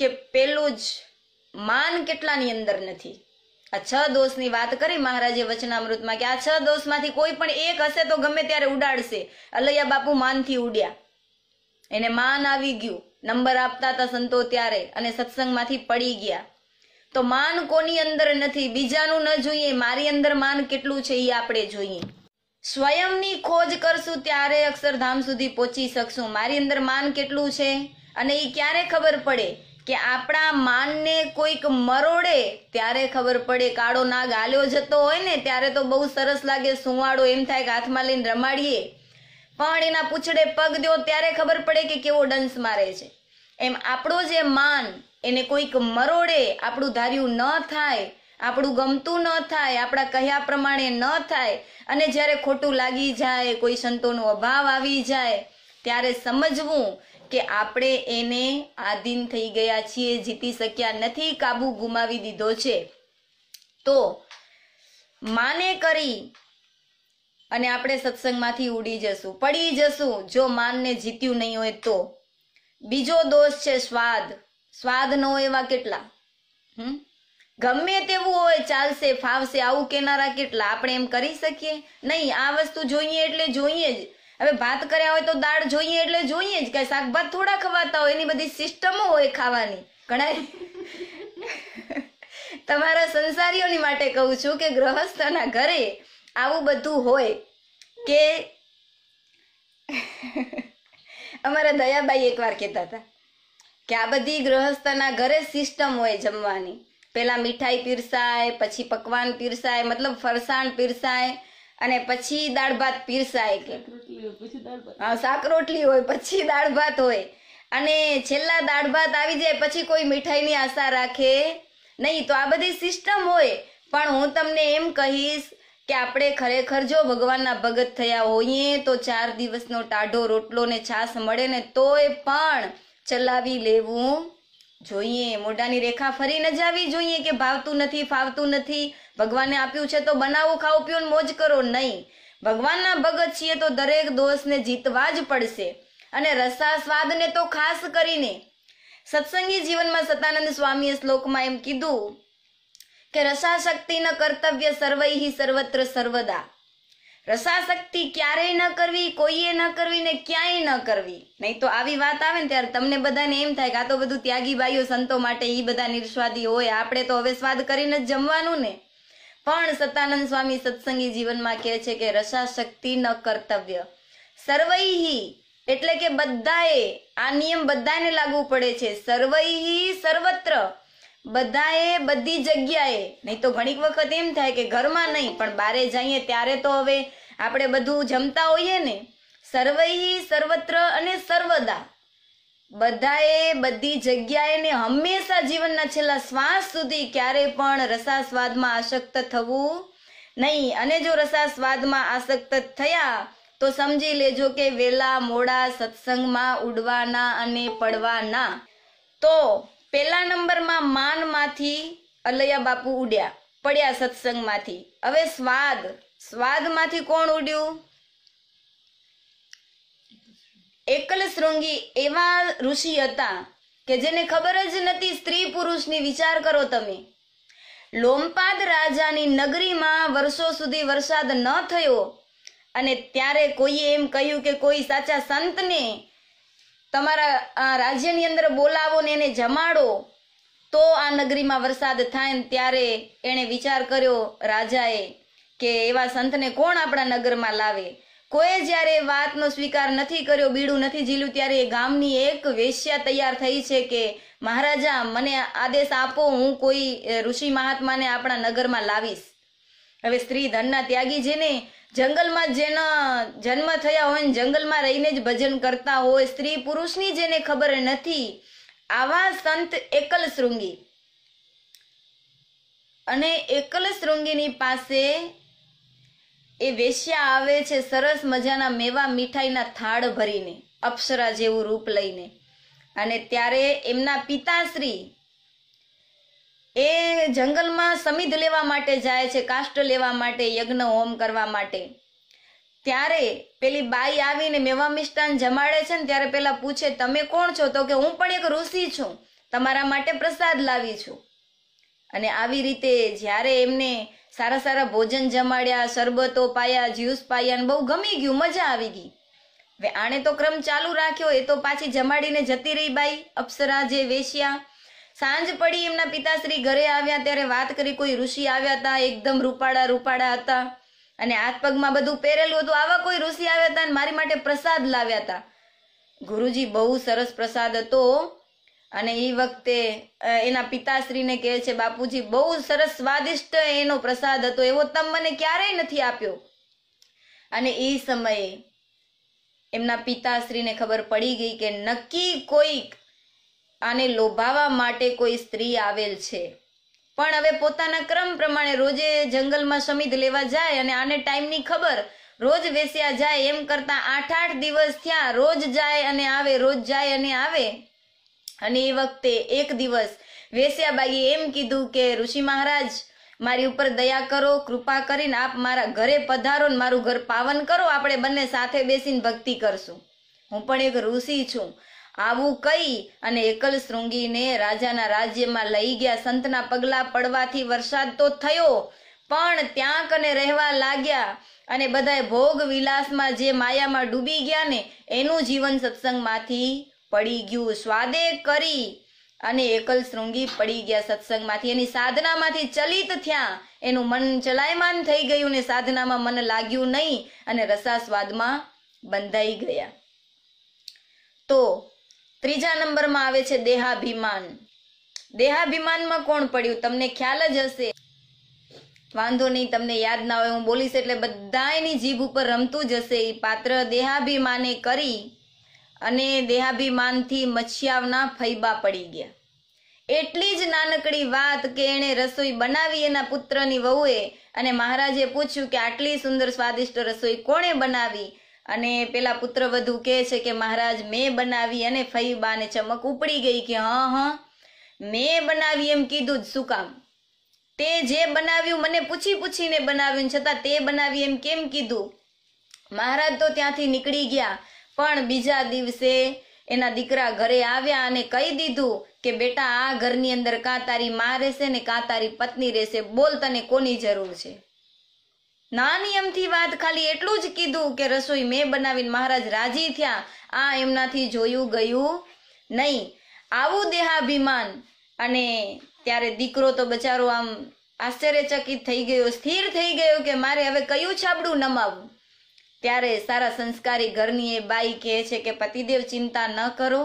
કે પેલું જ માન કેટલાની અંદર નથી આ છ દોષની વાત કરી મહારાજે વચનામૃતમાં કે આ છ દોષમાંથી કોઈ પણ એક હશે તો ગમે ત્યારે ઉડાડશે અલૈયા બાપુ માનથી ઉડ્યા એને માન આવી ગયું નંબર આપતા હતા સંતો ત્યારે અને સત્સંગમાંથી પડી ગયા તો માન કોની અંદર નથી બીજાનું ન જોઈએ મારી અંદર માન કેટલું છે એ આપણે જોઈએ સ્વયંની ખોજ કરશું ત્યારે અક્ષરધામ સુધી પહોંચી શકશું મારી અંદર માન કેટલું છે અને એ ક્યારે ખબર પડે કે આપણા માનને કોઈક મરોડે ત્યારે ખબર પડે કાળો નાગ આલ્યો જતો હોય ને ત્યારે તો બહુ સરસ લાગે સુવાળો એમ થાય કે હાથમાં લઈને રમાડીએ પણ એના પૂછડે પગ દો ત્યારે ખબર પડે કે કેવો ડંસ મારે છે એમ આપણો જે માન એને કોઈક મરોડે આપણું ધાર્યું ન થાય આપણું ગમતું ન થાય આપણા કહ્યા પ્રમાણે ન થાય અને જ્યારે ખોટું લાગી જાય કોઈ સંતોનો અભાવ આવી જાય ત્યારે સમજવું કે આપણે એને આધીન થઈ ગયા છીએ જીતી શક્યા નથી કાબુ ગુમાવી દીધો છે તો માને કરી અને આપણે સત્સંગમાંથી ઉડી જશું પડી જશું જો માનને જીત્યું નહીં હોય તો બીજો દોષ છે સ્વાદ સ્વાદ ન હોય એવા કેટલા હમ ગમે તેવું હોય ચાલશે ફાવશે આવું કેનારા કેટલા આપણે એમ કરી શકીએ નહીં આ વસ્તુ જોઈએ એટલે જોઈએ જ હવે ભાત કર્યા હોય તો દાળ જોઈએ એટલે જોઈએ જ કે શાકભાત થોડા ખવાતા હોય એની બધી સિસ્ટમો હોય ખાવાની ઘણા તમારા સંસારીઓની માટે કહું છું કે ગ્રહસ્થના ઘરે આવું બધું હોય કે અમારા દયાબાઈ એકવાર કહેતા હતા કે આ બધી ગૃહસ્થના ઘરે સિસ્ટમ હોય જમવાની પહેલા મીઠાઈ પીરસાય પછી પકવાન પીરસાય મતલબ ફરસાણ પીરસાય અને પછી દાળ ભાત પીરસાય કે શાક રોટલી હોય પછી દાળ ભાત હોય અને છેલ્લા દાળ ભાત આવી જાય પછી કોઈ મીઠાઈની આશા રાખે નહીં તો આ બધી સિસ્ટમ હોય પણ હું તમને એમ કહીશ કે આપણે ખરેખર જો ભગવાનના ભગત થયા હોઈએ તો ચાર દિવસનો ટાઢો રોટલો ને છાશ મળે ને તોય પણ ચલાવી લેવું જોઈએ મોઢાની રેખા ફરી ન જાવી જોઈએ કે ભાવતું નથી ફાવતું નથી ભગવાને આપ્યું છે તો બનાવો ખાઓ પીઓ મોજ કરો નહીં ભગવાનના ભગત છીએ તો દરેક દોષને જીતવા જ પડશે અને રસા સ્વાદને તો ખાસ કરીને સત્સંગી જીવનમાં સતાનંદ સ્વામીએ શ્લોકમાં એમ કીધું કે રસાશક્તિના કર્તવ્ય સર્વૈહી સર્વત્ર સર્વદા રસાશક્તિ ક્યારેય ન કરવી કોઈએ ન કરવી ને ક્યાંય ન કરવી નહીં તો આવી વાત આવે ને ત્યારે તમને બધાને એમ થાય કે આ તો બધું ત્યાગી બાઈઓ સંતો માટે એ બધા નિર્સ્વાદી હોય આપણે તો હવે સ્વાદ કરીને જ જમવાનું ને પણ સતાનંદ સ્વામી સત્સંગી જીવનમાં કહે છે કે રસાશક્તિ ન કર્તવ્ય સર્વૈહી એટલે કે બધાએ આ નિયમ બધાને લાગુ પડે છે સર્વૈહી સર્વત્ર બધાએ બધી જગ્યાએ નહીં તો ઘણીક વખત એમ થાય કે ઘરમાં નહીં પણ બારે જઈએ ત્યારે તો હવે આપણે બધું જમતા હોઈએ ને સર્વૈ સર્વત્ર અને સર્વદા બધાએ બધી જગ્યાએ ને હંમેશા જીવનના છેલ્લા શ્વાસ સુધી ક્યારે પણ રસાસ્વાદમાં આસક્ત થવું નહીં અને જો રસા સ્વાદમાં આસક્ત થયા તો સમજી લેજો કે વેલા મોડા સત્સંગમાં ઉડવાના અને પડવાના તો પહેલા નંબરમાં માનમાંથી અલૈયા બાપુ ઉડ્યા પડ્યા સત્સંગમાંથી હવે સ્વાદ સ્વાદમાંથી કોણ ઉડ્યું એકલ શૃંગી એવા ઋષિ હતા કે જેને ખબર જ નથી સ્ત્રી પુરુષની વિચાર કરો તમે લોમપાદ રાજાની નગરીમાં વર્ષો સુધી વરસાદ ન થયો અને ત્યારે કોઈએ એમ કહ્યું કે કોઈ સાચા સંતને તમારા રાજ્યની અંદર બોલાવો ને એને જમાડો તો આ નગરીમાં વરસાદ થાય ને ત્યારે એણે વિચાર કર્યો રાજાએ કે એવા સંતને કોણ આપણા નગરમાં લાવે કોઈ જ્યારે વાતનો સ્વીકાર નથી કર્યો બીડું નથી ઝીલું ત્યારે એ ગામની એક વેશ્યા તૈયાર થઈ છે કે મહારાજા મને આદેશ આપો હું કોઈ ઋષિ મહાત્માને આપણા નગરમાં લાવીશ હવે સ્ત્રી ધનના ત્યાગી જેને જંગલમાં જેના જન્મ થયા હોય જંગલમાં રહીને જ ભજન કરતા હોય સ્ત્રી પુરુષની જેને ખબર નથી આવા સંત એકલ શૃંગી અને એકલ શૃંગીની પાસે એ વેશ્યા આવે છે સરસ મજાના મેવા મીઠાઈના થાળ ભરીને અપ્સરા જેવું રૂપ લઈને અને ત્યારે એમના પિતાશ્રી એ જંગલમાં સમિધ લેવા માટે જાય છે કાષ્ટ લેવા માટે યજ્ઞ હોમ કરવા માટે ત્યારે પેલી બાઈ આવીને મેવા મિષ્ટાન જમાડે છે ને ત્યારે પેલા પૂછે તમે કોણ છો તો કે હું પણ એક ઋષિ છું તમારા માટે પ્રસાદ લાવી છું અને આવી રીતે જ્યારે એમને સારા સારા ભોજન જમાડ્યા શરબતો પાયા જ્યુસ પાયા ને બહુ ગમી ગયું મજા આવી ગઈ આણે તો ક્રમ ચાલુ રાખ્યો એ તો પાછી જમાડીને જતી રહી બાઈ અપ્સરા જે વેશ્યા સાંજ પડી એમના પિતાશ્રી ઘરે આવ્યા ત્યારે વાત કરી કોઈ ઋષિ આવ્યા હતા એકદમ રૂપાળા રૂપાળા હતા અને હાથ પગમાં બધું પહેરેલું હતું આવા કોઈ ઋષિ આવ્યા હતા અને મારી માટે પ્રસાદ લાવ્યા હતા ગુરુજી બહુ સરસ પ્રસાદ હતો અને એ વખતે એના પિતાશ્રીને કહે છે બાપુજી બહુ સરસ સ્વાદિષ્ટ એનો પ્રસાદ હતો એવો તમ મને ક્યારેય નથી આપ્યો અને એ સમયે એમના પિતાશ્રીને ખબર પડી ગઈ કે નક્કી કોઈક આને લોભાવા માટે કોઈ સ્ત્રી આવેલ છે પણ હવે પોતાના ક્રમ પ્રમાણે રોજે જંગલમાં સમિત લેવા જાય અને આને ટાઈમની ખબર રોજ વેસ્યા જાય એમ કરતા આઠ આઠ દિવસ થયા રોજ જાય અને આવે રોજ જાય અને આવે અને એ વખતે એક દિવસ વેસ્યા બાઈએ એમ કીધું કે ઋષિ મહારાજ મારી ઉપર દયા કરો કૃપા કરીને આપ મારા ઘરે પધારો ને મારું ઘર પાવન કરો આપણે બંને સાથે બેસીને ભક્તિ કરશું હું પણ એક ઋષિ છું આવું કહી અને એકલ શૃંગીને રાજાના રાજ્યમાં લઈ ગયા સંતના પગલા પડવાથી વરસાદ તો થયો પણ ત્યાં કને રહેવા લાગ્યા અને બધાય ભોગ વિલાસમાં જે માયામાં ડૂબી ગયા ને એનું જીવન સત્સંગમાંથી પડી ગયું સ્વાદે કરી અને એકલ શૃંગી પડી ગયા સત્સંગમાંથી એની સાધનામાંથી ચલિત થયા એનું મન ચલાયમાન થઈ ગયું ને સાધનામાં મન લાગ્યું નહીં અને રસા સ્વાદમાં બંધાઈ ગયા તો ત્રીજા નંબરમાં આવે છે દેહાભિમાન દેહાભિમાનમાં કોણ પડ્યું તમને ખ્યાલ જ હશે વાંધો નહીં તમને યાદ ના હોય હું બોલીશ એટલે બધાની જીભ ઉપર રમતું જ હશે એ પાત્ર દેહાભિમાને કરી અને દેહાભિમાનથી મચ્છિયાવના ફૈબા પડી ગયા એટલી જ નાનકડી વાત કે એણે રસોઈ બનાવી એના પુત્રની વહુએ અને મહારાજે પૂછ્યું કે આટલી સુંદર સ્વાદિષ્ટ રસોઈ કોણે બનાવી અને પેલા પુત્ર વધુ કહે છે કે મહારાજ મેં બનાવી અને ફઈબાને ચમક ઉપડી ગઈ કે હા હા મેં બનાવી એમ કીધું જ શું કામ તે જે બનાવ્યું મને પૂછી પૂછીને બનાવ્યું છતાં તે બનાવી એમ કેમ કીધું મહારાજ તો ત્યાંથી નીકળી ગયા પણ બીજા દિવસે એના દીકરા ઘરે આવ્યા અને કહી દીધું કે બેટા આ ઘરની અંદર કાં તારી મા રહેશે ને કાં તારી પત્ની રહેશે બોલ તને કોની જરૂર છે ના નિયમથી વાત ખાલી એટલું જ કીધું કે રસોઈ મેં બનાવીને મહારાજ રાજી થયા આ એમનાથી જોયું ગયું નહીં આવું દેહાભિમાન અને ત્યારે દીકરો તો બચારો આમ આશ્ચર્યચકિત થઈ ગયો સ્થિર થઈ ગયો કે મારે હવે કયું છાબડું નમાવું ત્યારે સારા સંસ્કારી ઘરની એ બાઈ કહે છે કે પતિદેવ ચિંતા ન કરો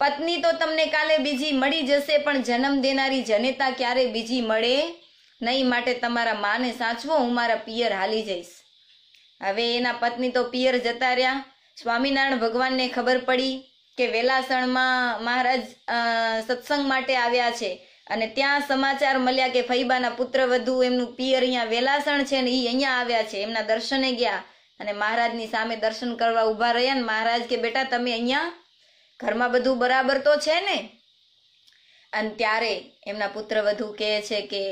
પત્ની તો તમને કાલે બીજી મળી જશે પણ જન્મ દેનારી જનેતા ક્યારે બીજી મળે નહીં માટે તમારા માને સાચવો હું મારા પિયર હાલી જઈશ હવે એના પત્ની તો પિયર જતા રહ્યા સ્વામિનારાયણ ભગવાનને ખબર પડી કે વેલાસણમાં મહારાજ સત્સંગ માટે આવ્યા છે અને ત્યાં સમાચાર મળ્યા કે ફૈબાના પુત્ર વધુ એમનું પિયર અહીંયા વેલાસણ છે ને એ અહીંયા આવ્યા છે એમના દર્શને ગયા અને મહારાજની સામે દર્શન કરવા ઊભા રહ્યા ને મહારાજ કે બેટા તમે અહીંયા ઘરમાં બધું બરાબર તો છે ને અને ત્યારે એમના પુત્ર વધુ કહે છે કે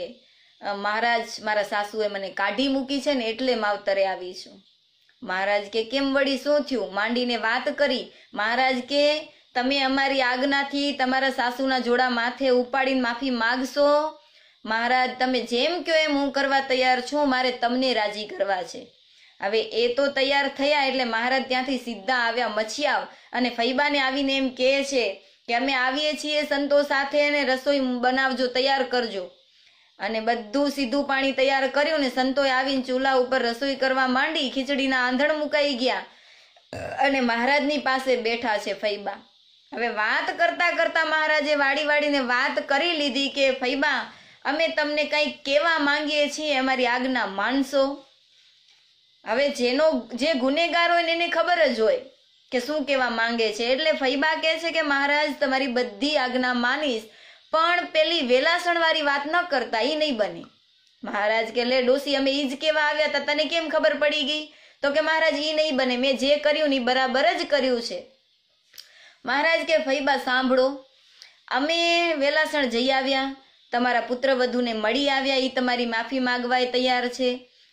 મહારાજ મારા સાસુએ મને કાઢી મૂકી છે ને એટલે માવતરે આવી છું મહારાજ કે કેમ વળી શું થયું માંડીને વાત કરી મહારાજ કે તમે અમારી આજ્ઞાથી તમારા સાસુના જોડા માથે ઉપાડીને માફી માગશો મહારાજ તમે જેમ કહો એમ હું કરવા તૈયાર છું મારે તમને રાજી કરવા છે હવે એ તો તૈયાર થયા એટલે મહારાજ ત્યાંથી સીધા આવ્યા મછિયાવ અને ફૈબાને આવીને એમ કહે છે કે અમે આવીએ છીએ સંતો સાથે અને રસોઈ બનાવજો તૈયાર કરજો અને બધું સીધું પાણી તૈયાર કર્યું ને સંતોએ આવીને ચૂલા ઉપર રસોઈ કરવા માંડી ખીચડીના આંધણ મુકાઈ ગયા અને મહારાજની પાસે બેઠા છે ફૈબા હવે વાત કરતા કરતા મહારાજે વાડી વાડીને વાત કરી લીધી કે ફૈબા અમે તમને કંઈક કહેવા માંગીએ છીએ અમારી આજ્ઞા માનશો હવે જેનો જે ગુનેગાર હોય એને ખબર જ હોય કે શું કહેવા માંગે છે એટલે ફૈબા કહે છે કે મહારાજ તમારી બધી આજ્ઞા માનીશ પણ પેલી વેલાસણવાળી વાત ન કરતા એ નહીં બને મહારાજ કે લે ડોસી અમે એ જ કેવા આવ્યા હતા તને કેમ ખબર પડી ગઈ તો કે મહારાજ એ નહીં બને મેં જે કર્યું ને બરાબર જ કર્યું છે મહારાજ કે ફૈબા સાંભળો અમે વેલાસણ જઈ આવ્યા તમારા પુત્ર વધુને મળી આવ્યા એ તમારી માફી માગવા તૈયાર છે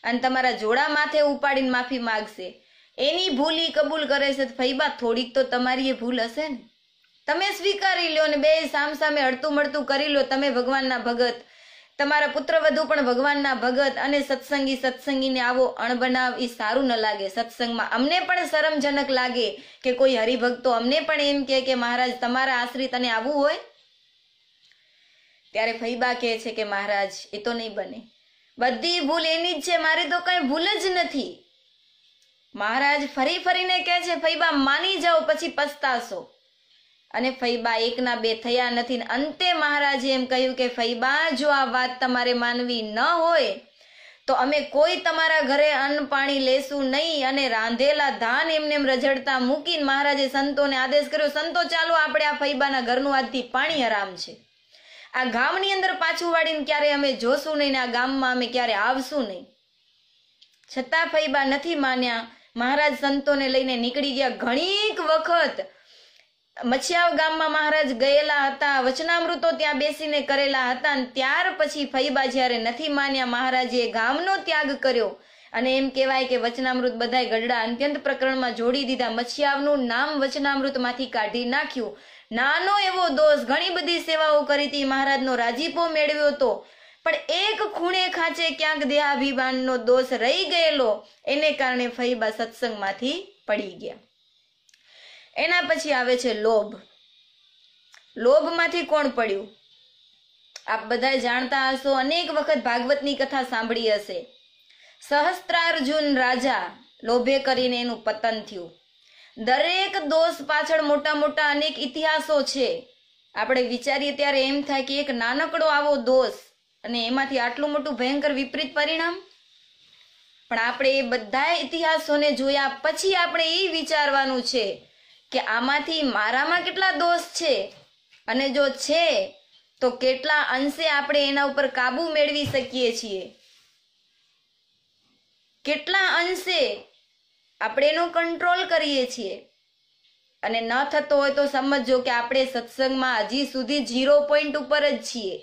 અને તમારા જોડા માથે ઉપાડીને માફી માગશે એની ભૂલ એ કબૂલ કરે છે ફૈબા થોડીક તો તમારી એ ભૂલ હશે ને તમે સ્વીકારી લ્યો ને બે સામસામે હડતું મળતું કરી લો તમે ભગવાનના ભગત તમારા પુત્ર વધુ પણ ભગવાનના ભગત અને સત્સંગી સત્સંગીને આવો અણબનાવ એ સારું ન લાગે સત્સંગમાં અમને પણ શરમજનક લાગે કે કોઈ હરિભક્તો અમને પણ એમ કહે કે મહારાજ તમારા આશ્રિત અને આવવું હોય ત્યારે ફૈબા કહે છે કે મહારાજ એ તો નહીં બને બધી ભૂલ એની જ છે મારી તો કઈ ભૂલ જ નથી મહારાજ ફરી ફરીને કહે છે ફૈબા માની જાઓ પછી પસ્તાશો અને ફૈબા એકના બે થયા નથી અંતે મહારાજે એમ કહ્યું કે ફૈબા જો આ વાત તમારે માનવી ન હોય તો અમે કોઈ તમારા ઘરે અન્ન પાણી લેશું નહીં અને રાંધેલા ધાન એમને રઝડતા મૂકીને મહારાજે સંતોને આદેશ કર્યો સંતો ચાલો આપણે આ ફૈબાના ઘરનું આજથી પાણી હરામ છે આ ગામની અંદર પાછું વાળીને ક્યારે અમે જોશું નહીં ને આ ગામમાં અમે ક્યારે આવશું નહીં છતાં ફૈબા નથી માન્યા મહારાજ સંતોને લઈને નીકળી ગયા ઘણીક વખત મચ્છિયાવ ગામમાં મહારાજ ગયેલા હતા વચનામૃતો ત્યાં બેસીને કરેલા હતા અને ત્યાર પછી ફૈબા જ્યારે નથી માન્યા મહારાજે ગામનો ત્યાગ કર્યો અને એમ કહેવાય કે વચનામૃત બધાય ગઢડા અત્યંત પ્રકરણમાં જોડી દીધા મચ્છિયાવનું નામ વચનામૃતમાંથી કાઢી નાખ્યું નાનો એવો દોષ ઘણી બધી સેવાઓ કરી હતી મહારાજનો રાજીપો મેળવ્યો હતો પણ એક ખૂણે ખાંચે ક્યાંક દેહાભિમાનનો દોષ રહી ગયેલો એને કારણે ફૈબા સત્સંગમાંથી પડી ગયા એના પછી આવે છે લોભ લોભમાંથી કોણ પડ્યું આપ બધા જાણતા હશો અનેક વખત ભાગવતની કથા સાંભળી હશે સહસ્ત્રાર્જુન રાજા લોભે કરીને એનું પતન થયું દરેક દોષ પાછળ મોટા મોટા અનેક ઇતિહાસો છે આપણે વિચારીએ ત્યારે એમ થાય કે એક નાનકડો આવો દોષ અને એમાંથી આટલું મોટું ભયંકર વિપરીત પરિણામ પણ આપણે એ બધા ઇતિહાસોને જોયા પછી આપણે એ વિચારવાનું છે કે આમાંથી મારામાં કેટલા દોષ છે અને જો છે તો કેટલા અંશે આપણે એના ઉપર કાબુ મેળવી શકીએ છીએ કેટલા અંશે આપણે એનો કંટ્રોલ કરીએ છીએ અને ન થતો હોય તો સમજો કે આપણે સત્સંગમાં હજી સુધી ઝીરો પોઈન્ટ ઉપર જ છીએ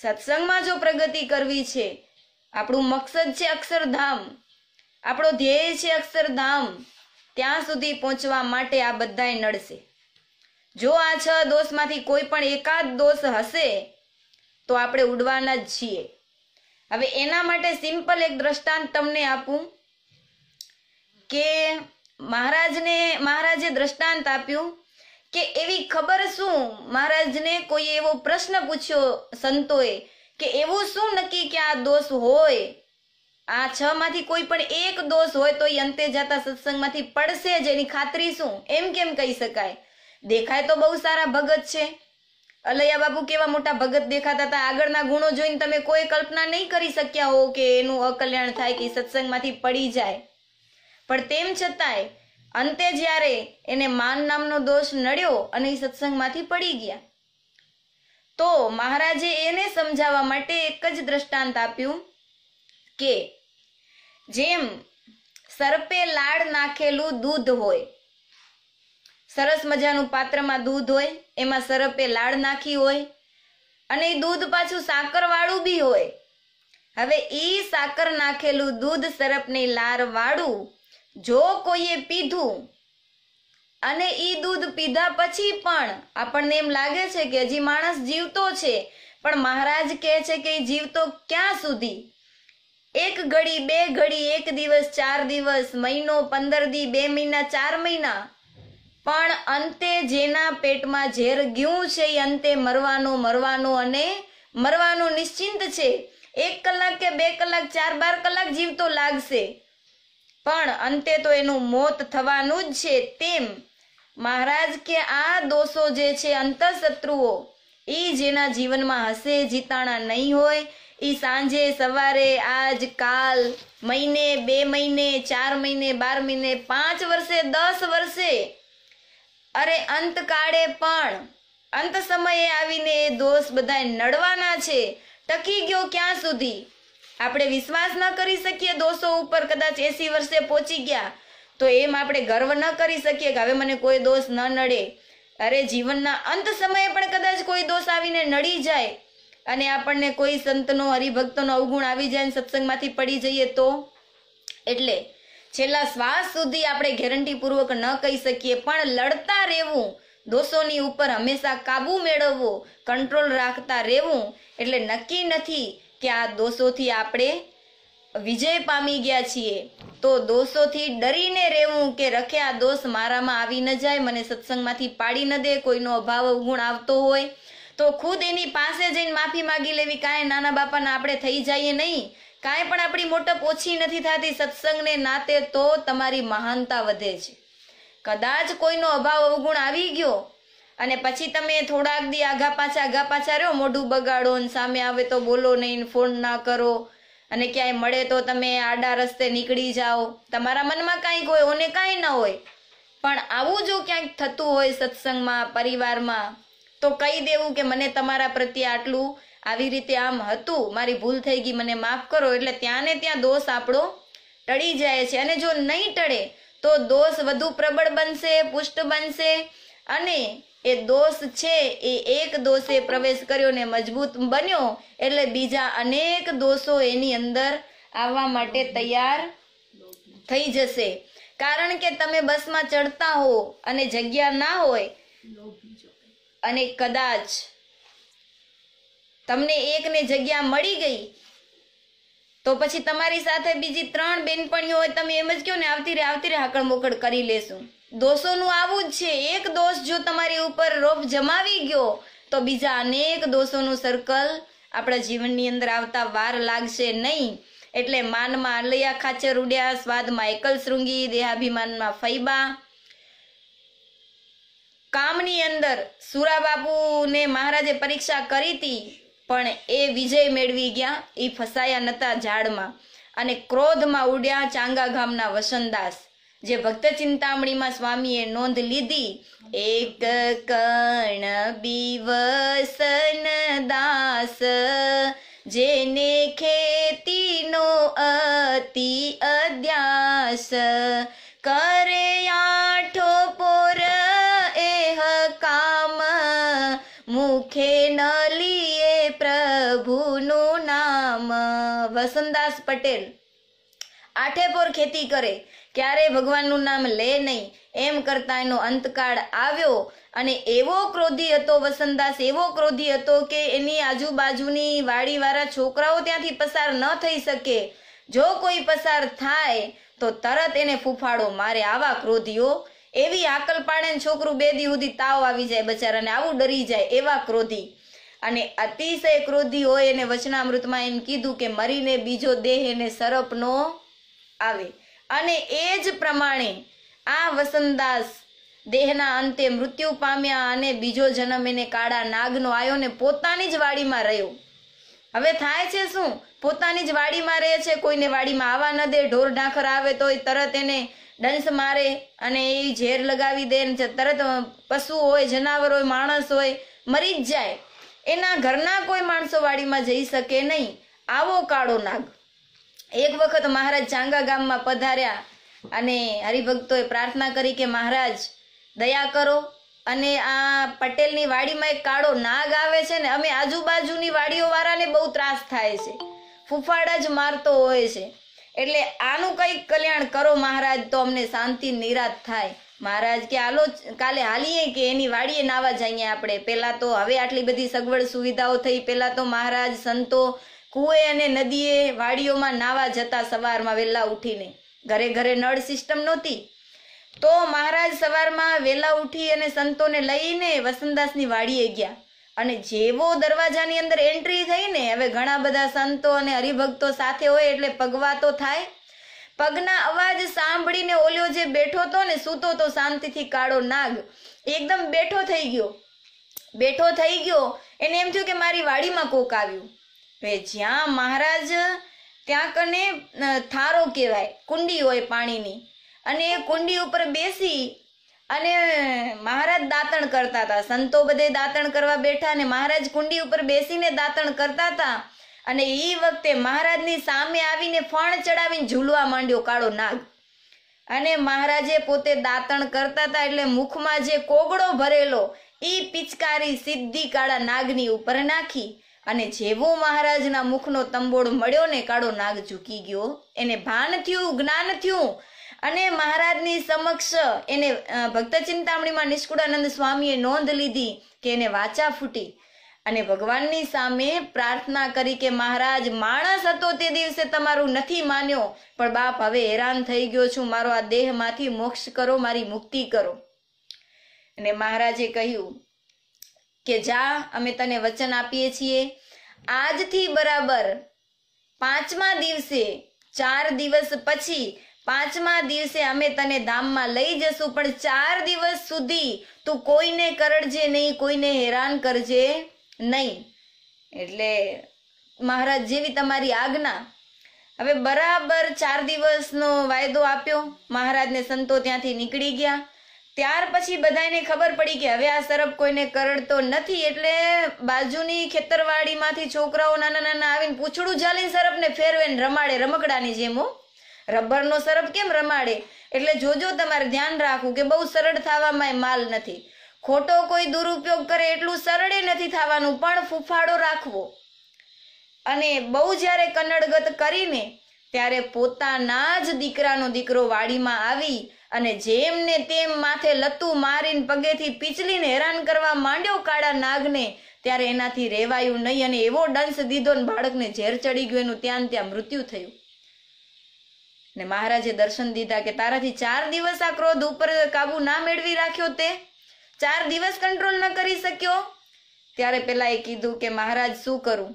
સત્સંગમાં જો પ્રગતિ કરવી છે આપણું મકસદ છે અક્ષરધામ આપણો ધ્યેય છે અક્ષરધામ ત્યાં સુધી પહોંચવા માટે આ બધાય નડશે જો આ છ દોષમાંથી કોઈ પણ એકાદ દોષ હશે તો આપણે ઉડવાના જ છીએ હવે એના માટે સિમ્પલ એક દ્રષ્ટાંત તમને આપું કે મહારાજને મહારાજે દ્રષ્ટાંત આપ્યું કે એવી ખબર શું મહારાજને કોઈ એવો પ્રશ્ન પૂછ્યો સંતોએ કે એવું શું નક્કી કે આ દોષ હોય આ છ માંથી કોઈ પણ એક દોષ હોય તો અંતે જતા સત્સંગમાંથી પડશે જ એની ખાતરી શું એમ કેમ કહી શકાય દેખાય તો બહુ સારા ભગત છે અલૈયા બાપુ કેવા મોટા ભગત દેખાતા હતા આગળના ગુણો જોઈને તમે કોઈ કલ્પના નહીં કરી શક્યા હો કે એનું અકલ્યાણ થાય કે સત્સંગમાંથી પડી જાય પણ તેમ છતાંય અંતે જ્યારે એને માન નામનો દોષ નડ્યો અને એ સત્સંગમાંથી પડી ગયા તો મહારાજે એને સમજાવવા માટે એક જ દ્રષ્ટાંત આપ્યું કે જેમ સર્પે લાડ નાખેલું દૂધ હોય સરસ મજાનું પાત્રમાં દૂધ હોય એમાં સરપે લાડ નાખી હોય અને એ દૂધ પાછું સાકર વાળું બી હોય હવે એ સાકર નાખેલું દૂધ સરપની લારવાળું જો કોઈએ પીધું અને એ દૂધ પીધા પછી પણ આપણને એમ લાગે છે કે હજી માણસ જીવતો છે પણ મહારાજ કહે છે કે એ જીવતો ક્યાં સુધી એક ઘડી બે ઘડી એક દિવસ ચાર દિવસ મહિનો પંદર દી બે મહિના ચાર મહિના પણ અંતે જેના પેટમાં ઝેર ગયું છે એ અંતે મરવાનો મરવાનો અને મરવાનો નિશ્ચિંત છે એક કલાક કે બે કલાક ચાર બાર કલાક જીવતો લાગશે પણ અંતે તો એનું મોત થવાનું જ છે તેમ મહારાજ કે આ દોષો જે છે અંતઃશત્રુઓ એ જેના જીવનમાં હશે જીતાણા નહીં હોય એ સાંજે સવારે આજ કાલ મહિને બે મહિને ચાર મહિને બાર મહિને પાંચ વર્ષે દસ વર્ષે અરે અંત કાળે પણ અંત સમયે આવીને એ દોષ બધાય નડવાના છે ટકી ગયો ક્યાં સુધી આપણે વિશ્વાસ ન કરી શકીએ દોષો ઉપર કદાચ એસી વર્ષે પહોંચી ગયા તો એમ આપણે ગર્વ ન કરી શકીએ કે હવે મને કોઈ દોષ ન નડે અરે જીવનના અંત સમયે પણ કદાચ કોઈ દોષ આવીને નડી જાય અને આપણને કોઈ સંતનો હરિભક્તનો અવગુણ આવી જાય ને સત્સંગમાંથી પડી જઈએ તો એટલે છેલ્લા શ્વાસ સુધી આપણે ગેરંટીપૂર્વક ન કહી શકીએ પણ લડતા રહેવું દોષોની ઉપર હંમેશા કાબુ મેળવવો કંટ્રોલ રાખતા રહેવું એટલે નક્કી નથી કે આ દોષોથી આપણે વિજય પામી ગયા છીએ તો દોષોથી ડરીને રહેવું કે રખે આ દોષ મારામાં આવી ન જાય મને સત્સંગમાંથી પાડી ન દે કોઈનો અભાવ અવગુણ આવતો હોય તો ખુદ એની પાસે જઈને માફી માગી લેવી કાંઈ નાના બાપાના આપણે થઈ જઈએ નહીં કાંઈ પણ આપણી મોટપ ઓછી નથી થતી સત્સંગને નાતે તો તમારી મહાનતા વધે છે કદાચ કોઈનો અભાવ અવગુણ આવી ગયો અને પછી તમે થોડાક દી આઘા પાછા આઘા પાછા રહ્યો મોઢું બગાડો ને સામે આવે તો બોલો નહીં ફોન ના કરો અને ક્યાંય મળે તો તમે આડા રસ્તે નીકળી જાઓ તમારા મનમાં કાંઈક હોય ઓને કાંઈ ના હોય પણ આવું જો ક્યાંક થતું હોય સત્સંગમાં પરિવારમાં તો કહી દેવું કે મને તમારા પ્રત્યે આટલું આવી રીતે આમ હતું મારી ભૂલ થઈ ગઈ મને માફ કરો એટલે ત્યાં ને ત્યાં દોષ આપણો ટળી જાય છે અને જો નહીં ટળે તો દોષ વધુ પ્રબળ બનશે પુષ્ટ બનશે અને એ દોષ છે એ એક દોષે પ્રવેશ કર્યો ને મજબૂત બન્યો એટલે બીજા અનેક દોષો એની અંદર આવવા માટે તૈયાર થઈ જશે કારણ કે તમે બસમાં ચડતા હો અને જગ્યા ના હોય અને કદાચ તમને એકને જગ્યા મળી ગઈ તો પછી તમારી સાથે બીજી ત્રણ બેનપણીઓ હોય તમે એમ જ કહો ને આવતી રે આવતી રે હાકળ મોકળ કરી લેશું દોષોનું આવું જ છે એક દોષ જો તમારી ઉપર રોપ જમાવી ગયો તો બીજા અનેક દોષોનું સર્કલ આપણા જીવનની અંદર આવતા વાર લાગશે નહીં એટલે માનમાં અલૈયા ખાચર ઉડ્યા સ્વાદમાં એકલ શૃંગી દેહાભિમાનમાં ફૈબા કામની અંદર સુરાબાપુને મહારાજે પરીક્ષા કરી હતી પણ એ વિજય મેળવી ગયા એ ફસાયા નતા ઝાડમાં અને ક્રોધમાં ઉડ્યા ચાંગા ગામના વસનદાસ જે ભક્ત ચિંતામણીમાં સ્વામીએ નોંધ લીધી એક કણ બીવસન દાસ જેને ખેતીનો અતિ અધ્યાસ કરે આઠો પોર નલીએ પ્રભુનું નામ વસંતદાસ પટેલ આઠે પોર ખેતી કરે ક્યારે ભગવાનનું નામ લે નહીં એમ કરતા એનો અંતકાળ આવ્યો અને એવો ક્રોધી હતો વસંતદાસ એવો ક્રોધી હતો કે એની આજુબાજુની વાડીવાળા છોકરાઓ ત્યાંથી પસાર ન થઈ શકે જો કોઈ પસાર થાય તો તરત એને ફૂફાડો મારે આવા ક્રોધીઓ એવી આકલ પાડે છોકરું બે દી સુધી તાવ આવી જાય બચારાને આવું ડરી જાય એવા ક્રોધી અને અતિશય ક્રોધી હોય એને વચનામૃતમાં એમ કીધું કે મરીને બીજો દેહ એને સરપ નો આવે અને એ જ પ્રમાણે આ વસંતદાસ દેહના અંતે મૃત્યુ પામ્યા અને બીજો જન્મ એને કાળા નાગનો આવ્યો ને પોતાની જ વાડીમાં રહ્યો હવે થાય છે શું પોતાની જ વાડીમાં રહે છે કોઈને વાડીમાં આવવા ન દે ઢોર ઢાંખર આવે તો તરત એને દંશ મારે અને એ ઝેર લગાવી દે તરત પશુ હોય જનાવર હોય માણસ હોય મરી જ જાય એના ઘરના કોઈ માણસો વાડીમાં જઈ શકે નહીં આવો કાળો નાગ એક વખત મહારાજ ચાંગા ગામમાં પધાર્યા અને હરિભક્તોએ પ્રાર્થના કરી કે મહારાજ દયા કરો અને આ પટેલની વાડીમાં એક કાળો નાગ આવે છે ને અમે આજુબાજુની વાડીઓ વાળાને બહુ ત્રાસ થાય છે ફૂફાડા જ મારતો હોય છે એટલે આનું કંઈક કલ્યાણ કરો મહારાજ તો અમને શાંતિ નિરાત થાય મહારાજ કે હાલો કાલે હાલીએ કે એની વાડીએ નાવા જઈએ આપણે પહેલાં તો હવે આટલી બધી સગવડ સુવિધાઓ થઈ પહેલાં તો મહારાજ સંતો કુએ અને નદીએ વાડીઓમાં નાવા જતા સવારમાં વહેલા ઉઠીને ઘરે ઘરે નળ સિસ્ટમ નહોતી તો મહારાજ સવારમાં વહેલા ઉઠી અને સંતોને લઈને વસંતદાસની વાડીએ ગયા અને જેવો દરવાજાની અંદર એન્ટ્રી થઈ ને હવે ઘણા બધા સંતો અને હરિભક્તો સાથે હોય એટલે પગવા તો થાય પગના અવાજ સાંભળીને ઓલ્યો જે બેઠો તો ને સૂતો તો શાંતિથી કાળો નાગ એકદમ બેઠો થઈ ગયો બેઠો થઈ ગયો એને એમ થયું કે મારી વાડીમાં કોક આવ્યું હવે જ્યાં મહારાજ ત્યાં કને થારો કહેવાય કુંડી હોય પાણીની અને એ કુંડી ઉપર બેસી અને મહારાજ દાંતણ કરતા હતા સંતો બધે દાંતણ કરવા બેઠા અને મહારાજ કુંડી ઉપર બેસીને દાંતણ કરતા હતા અને એ વખતે મહારાજની સામે આવીને ફણ ચડાવીને ઝૂલવા માંડ્યો કાળો નાગ અને મહારાજે પોતે દાંતણ કરતા હતા એટલે મુખમાં જે કોગળો ભરેલો એ પિચકારી સિદ્ધિ કાળા નાગની ઉપર નાખી અને જેવો મહારાજના મુખનો તંબોળ મળ્યો ને કાળો નાગ ઝૂકી ગયો એને ભાન થયું જ્ઞાન થયું અને મહારાજની સમક્ષ એને ભક્ત ચિંતામણીમાં નિષ્કુળાનંદ સ્વામીએ નોંધ લીધી કે એને વાચા ફૂટી અને ભગવાનની સામે પ્રાર્થના કરી કે મહારાજ માણસ હતો તે દિવસે તમારું નથી માન્યો પણ બાપ હવે હેરાન થઈ ગયો છું મારો આ દેહમાંથી મોક્ષ કરો મારી મુક્તિ કરો અને મહારાજે કહ્યું કે જા અમે તને વચન આપીએ છીએ આજથી બરાબર પાંચમા દિવસે ચાર દિવસ પછી પાંચમા દિવસે અમે તને ધામમાં લઈ જશું પણ ચાર દિવસ સુધી તું કોઈને કરડજે નહીં કોઈને હેરાન કરજે નહીં એટલે મહારાજ જેવી તમારી આજ્ઞા હવે બરાબર ચાર દિવસનો વાયદો આપ્યો મહારાજને સંતો ત્યાંથી નીકળી ગયા ત્યાર પછી બધાને ખબર પડી કે હવે આ સરપ કોઈને કરડતો નથી એટલે બાજુની ખેતરવાડીમાંથી છોકરાઓ નાના નાના આવીને પૂછડું ઝાલીને સરપને ફેરવે ને રમાડે રમકડાની જેમ રબરનો સરપ કેમ રમાડે એટલે જોજો તમારે ધ્યાન રાખવું કે બહુ સરળ થવામાં માલ નથી ખોટો કોઈ દુરુપયોગ કરે એટલું સરળે નથી થવાનું પણ ફૂફાડો રાખવો અને બહુ જ્યારે કન્નડગત કરીને ત્યારે પોતાના જ દીકરાનો દીકરો વાડીમાં આવી અને જેમને તેમ માથે લતું મારીને પગેથી પીચલીને હેરાન કરવા માંડ્યો કાળા નાગને ત્યારે એનાથી રેવાયું નહીં અને એવો ડંસ દીધો ને બાળકને ઝેર ચડી ગયું એનું ત્યાં ત્યાં મૃત્યુ થયું ને મહારાજે દર્શન દીધા કે તારાથી ચાર દિવસ આ ક્રોધ ઉપર કાબુ ના મેળવી રાખ્યો તે ચાર દિવસ કંટ્રોલ ન કરી શક્યો ત્યારે પેલા એ કીધું કે મહારાજ શું કરું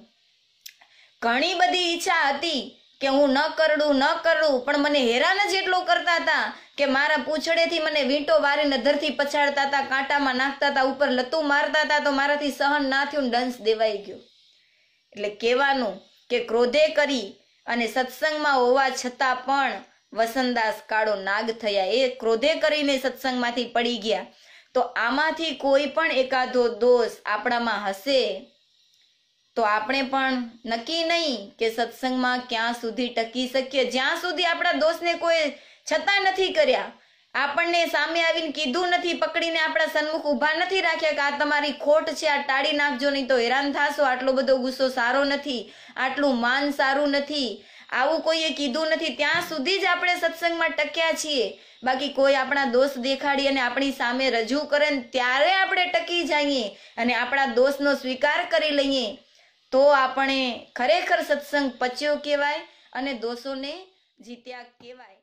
ઘણી બધી ઈચ્છા હતી કે હું ન કરડું ન કરડું પણ મને હેરાન જ એટલો કરતા હતા કે મારા પૂછડેથી મને વીંટો વારીને ધરથી પછાડતા હતા કાંટામાં નાખતા હતા ઉપર લતું મારતા હતા તો મારાથી સહન ના થયું ડંસ દેવાઈ ગયો એટલે કહેવાનું કે ક્રોધે કરી અને સત્સંગમાં હોવા છતાં પણ વસંતદાસ કાળો નાગ થયા એ ક્રોધે કરીને સત્સંગમાંથી પડી ગયા તો આમાંથી કોઈ પણ એકાદો દોષ આપણામાં હશે તો આપણે પણ નક્કી નહીં કે સત્સંગમાં ક્યાં સુધી ટકી શકીએ જ્યાં સુધી આપણા દોષને કોઈ છતાં નથી કર્યા આપણને સામે આવીને કીધું નથી પકડીને આપણા સન્મુખ ઊભા નથી રાખ્યા કે આ તમારી ખોટ છે આ ટાળી નાખજો નહીં તો હેરાન થશો આટલો બધો ગુસ્સો સારો નથી આટલું માન સારું નથી આવું કોઈએ કીધું નથી ત્યાં સુધી જ આપણે સત્સંગમાં ટક્યા છીએ બાકી કોઈ આપણા દોષ દેખાડી અને આપણી સામે રજૂ કરે ને ત્યારે આપણે ટકી જઈએ અને આપણા દોષનો સ્વીકાર કરી લઈએ તો આપણે ખરેખર સત્સંગ પચ્યો કહેવાય અને દોષોને જીત્યા કહેવાય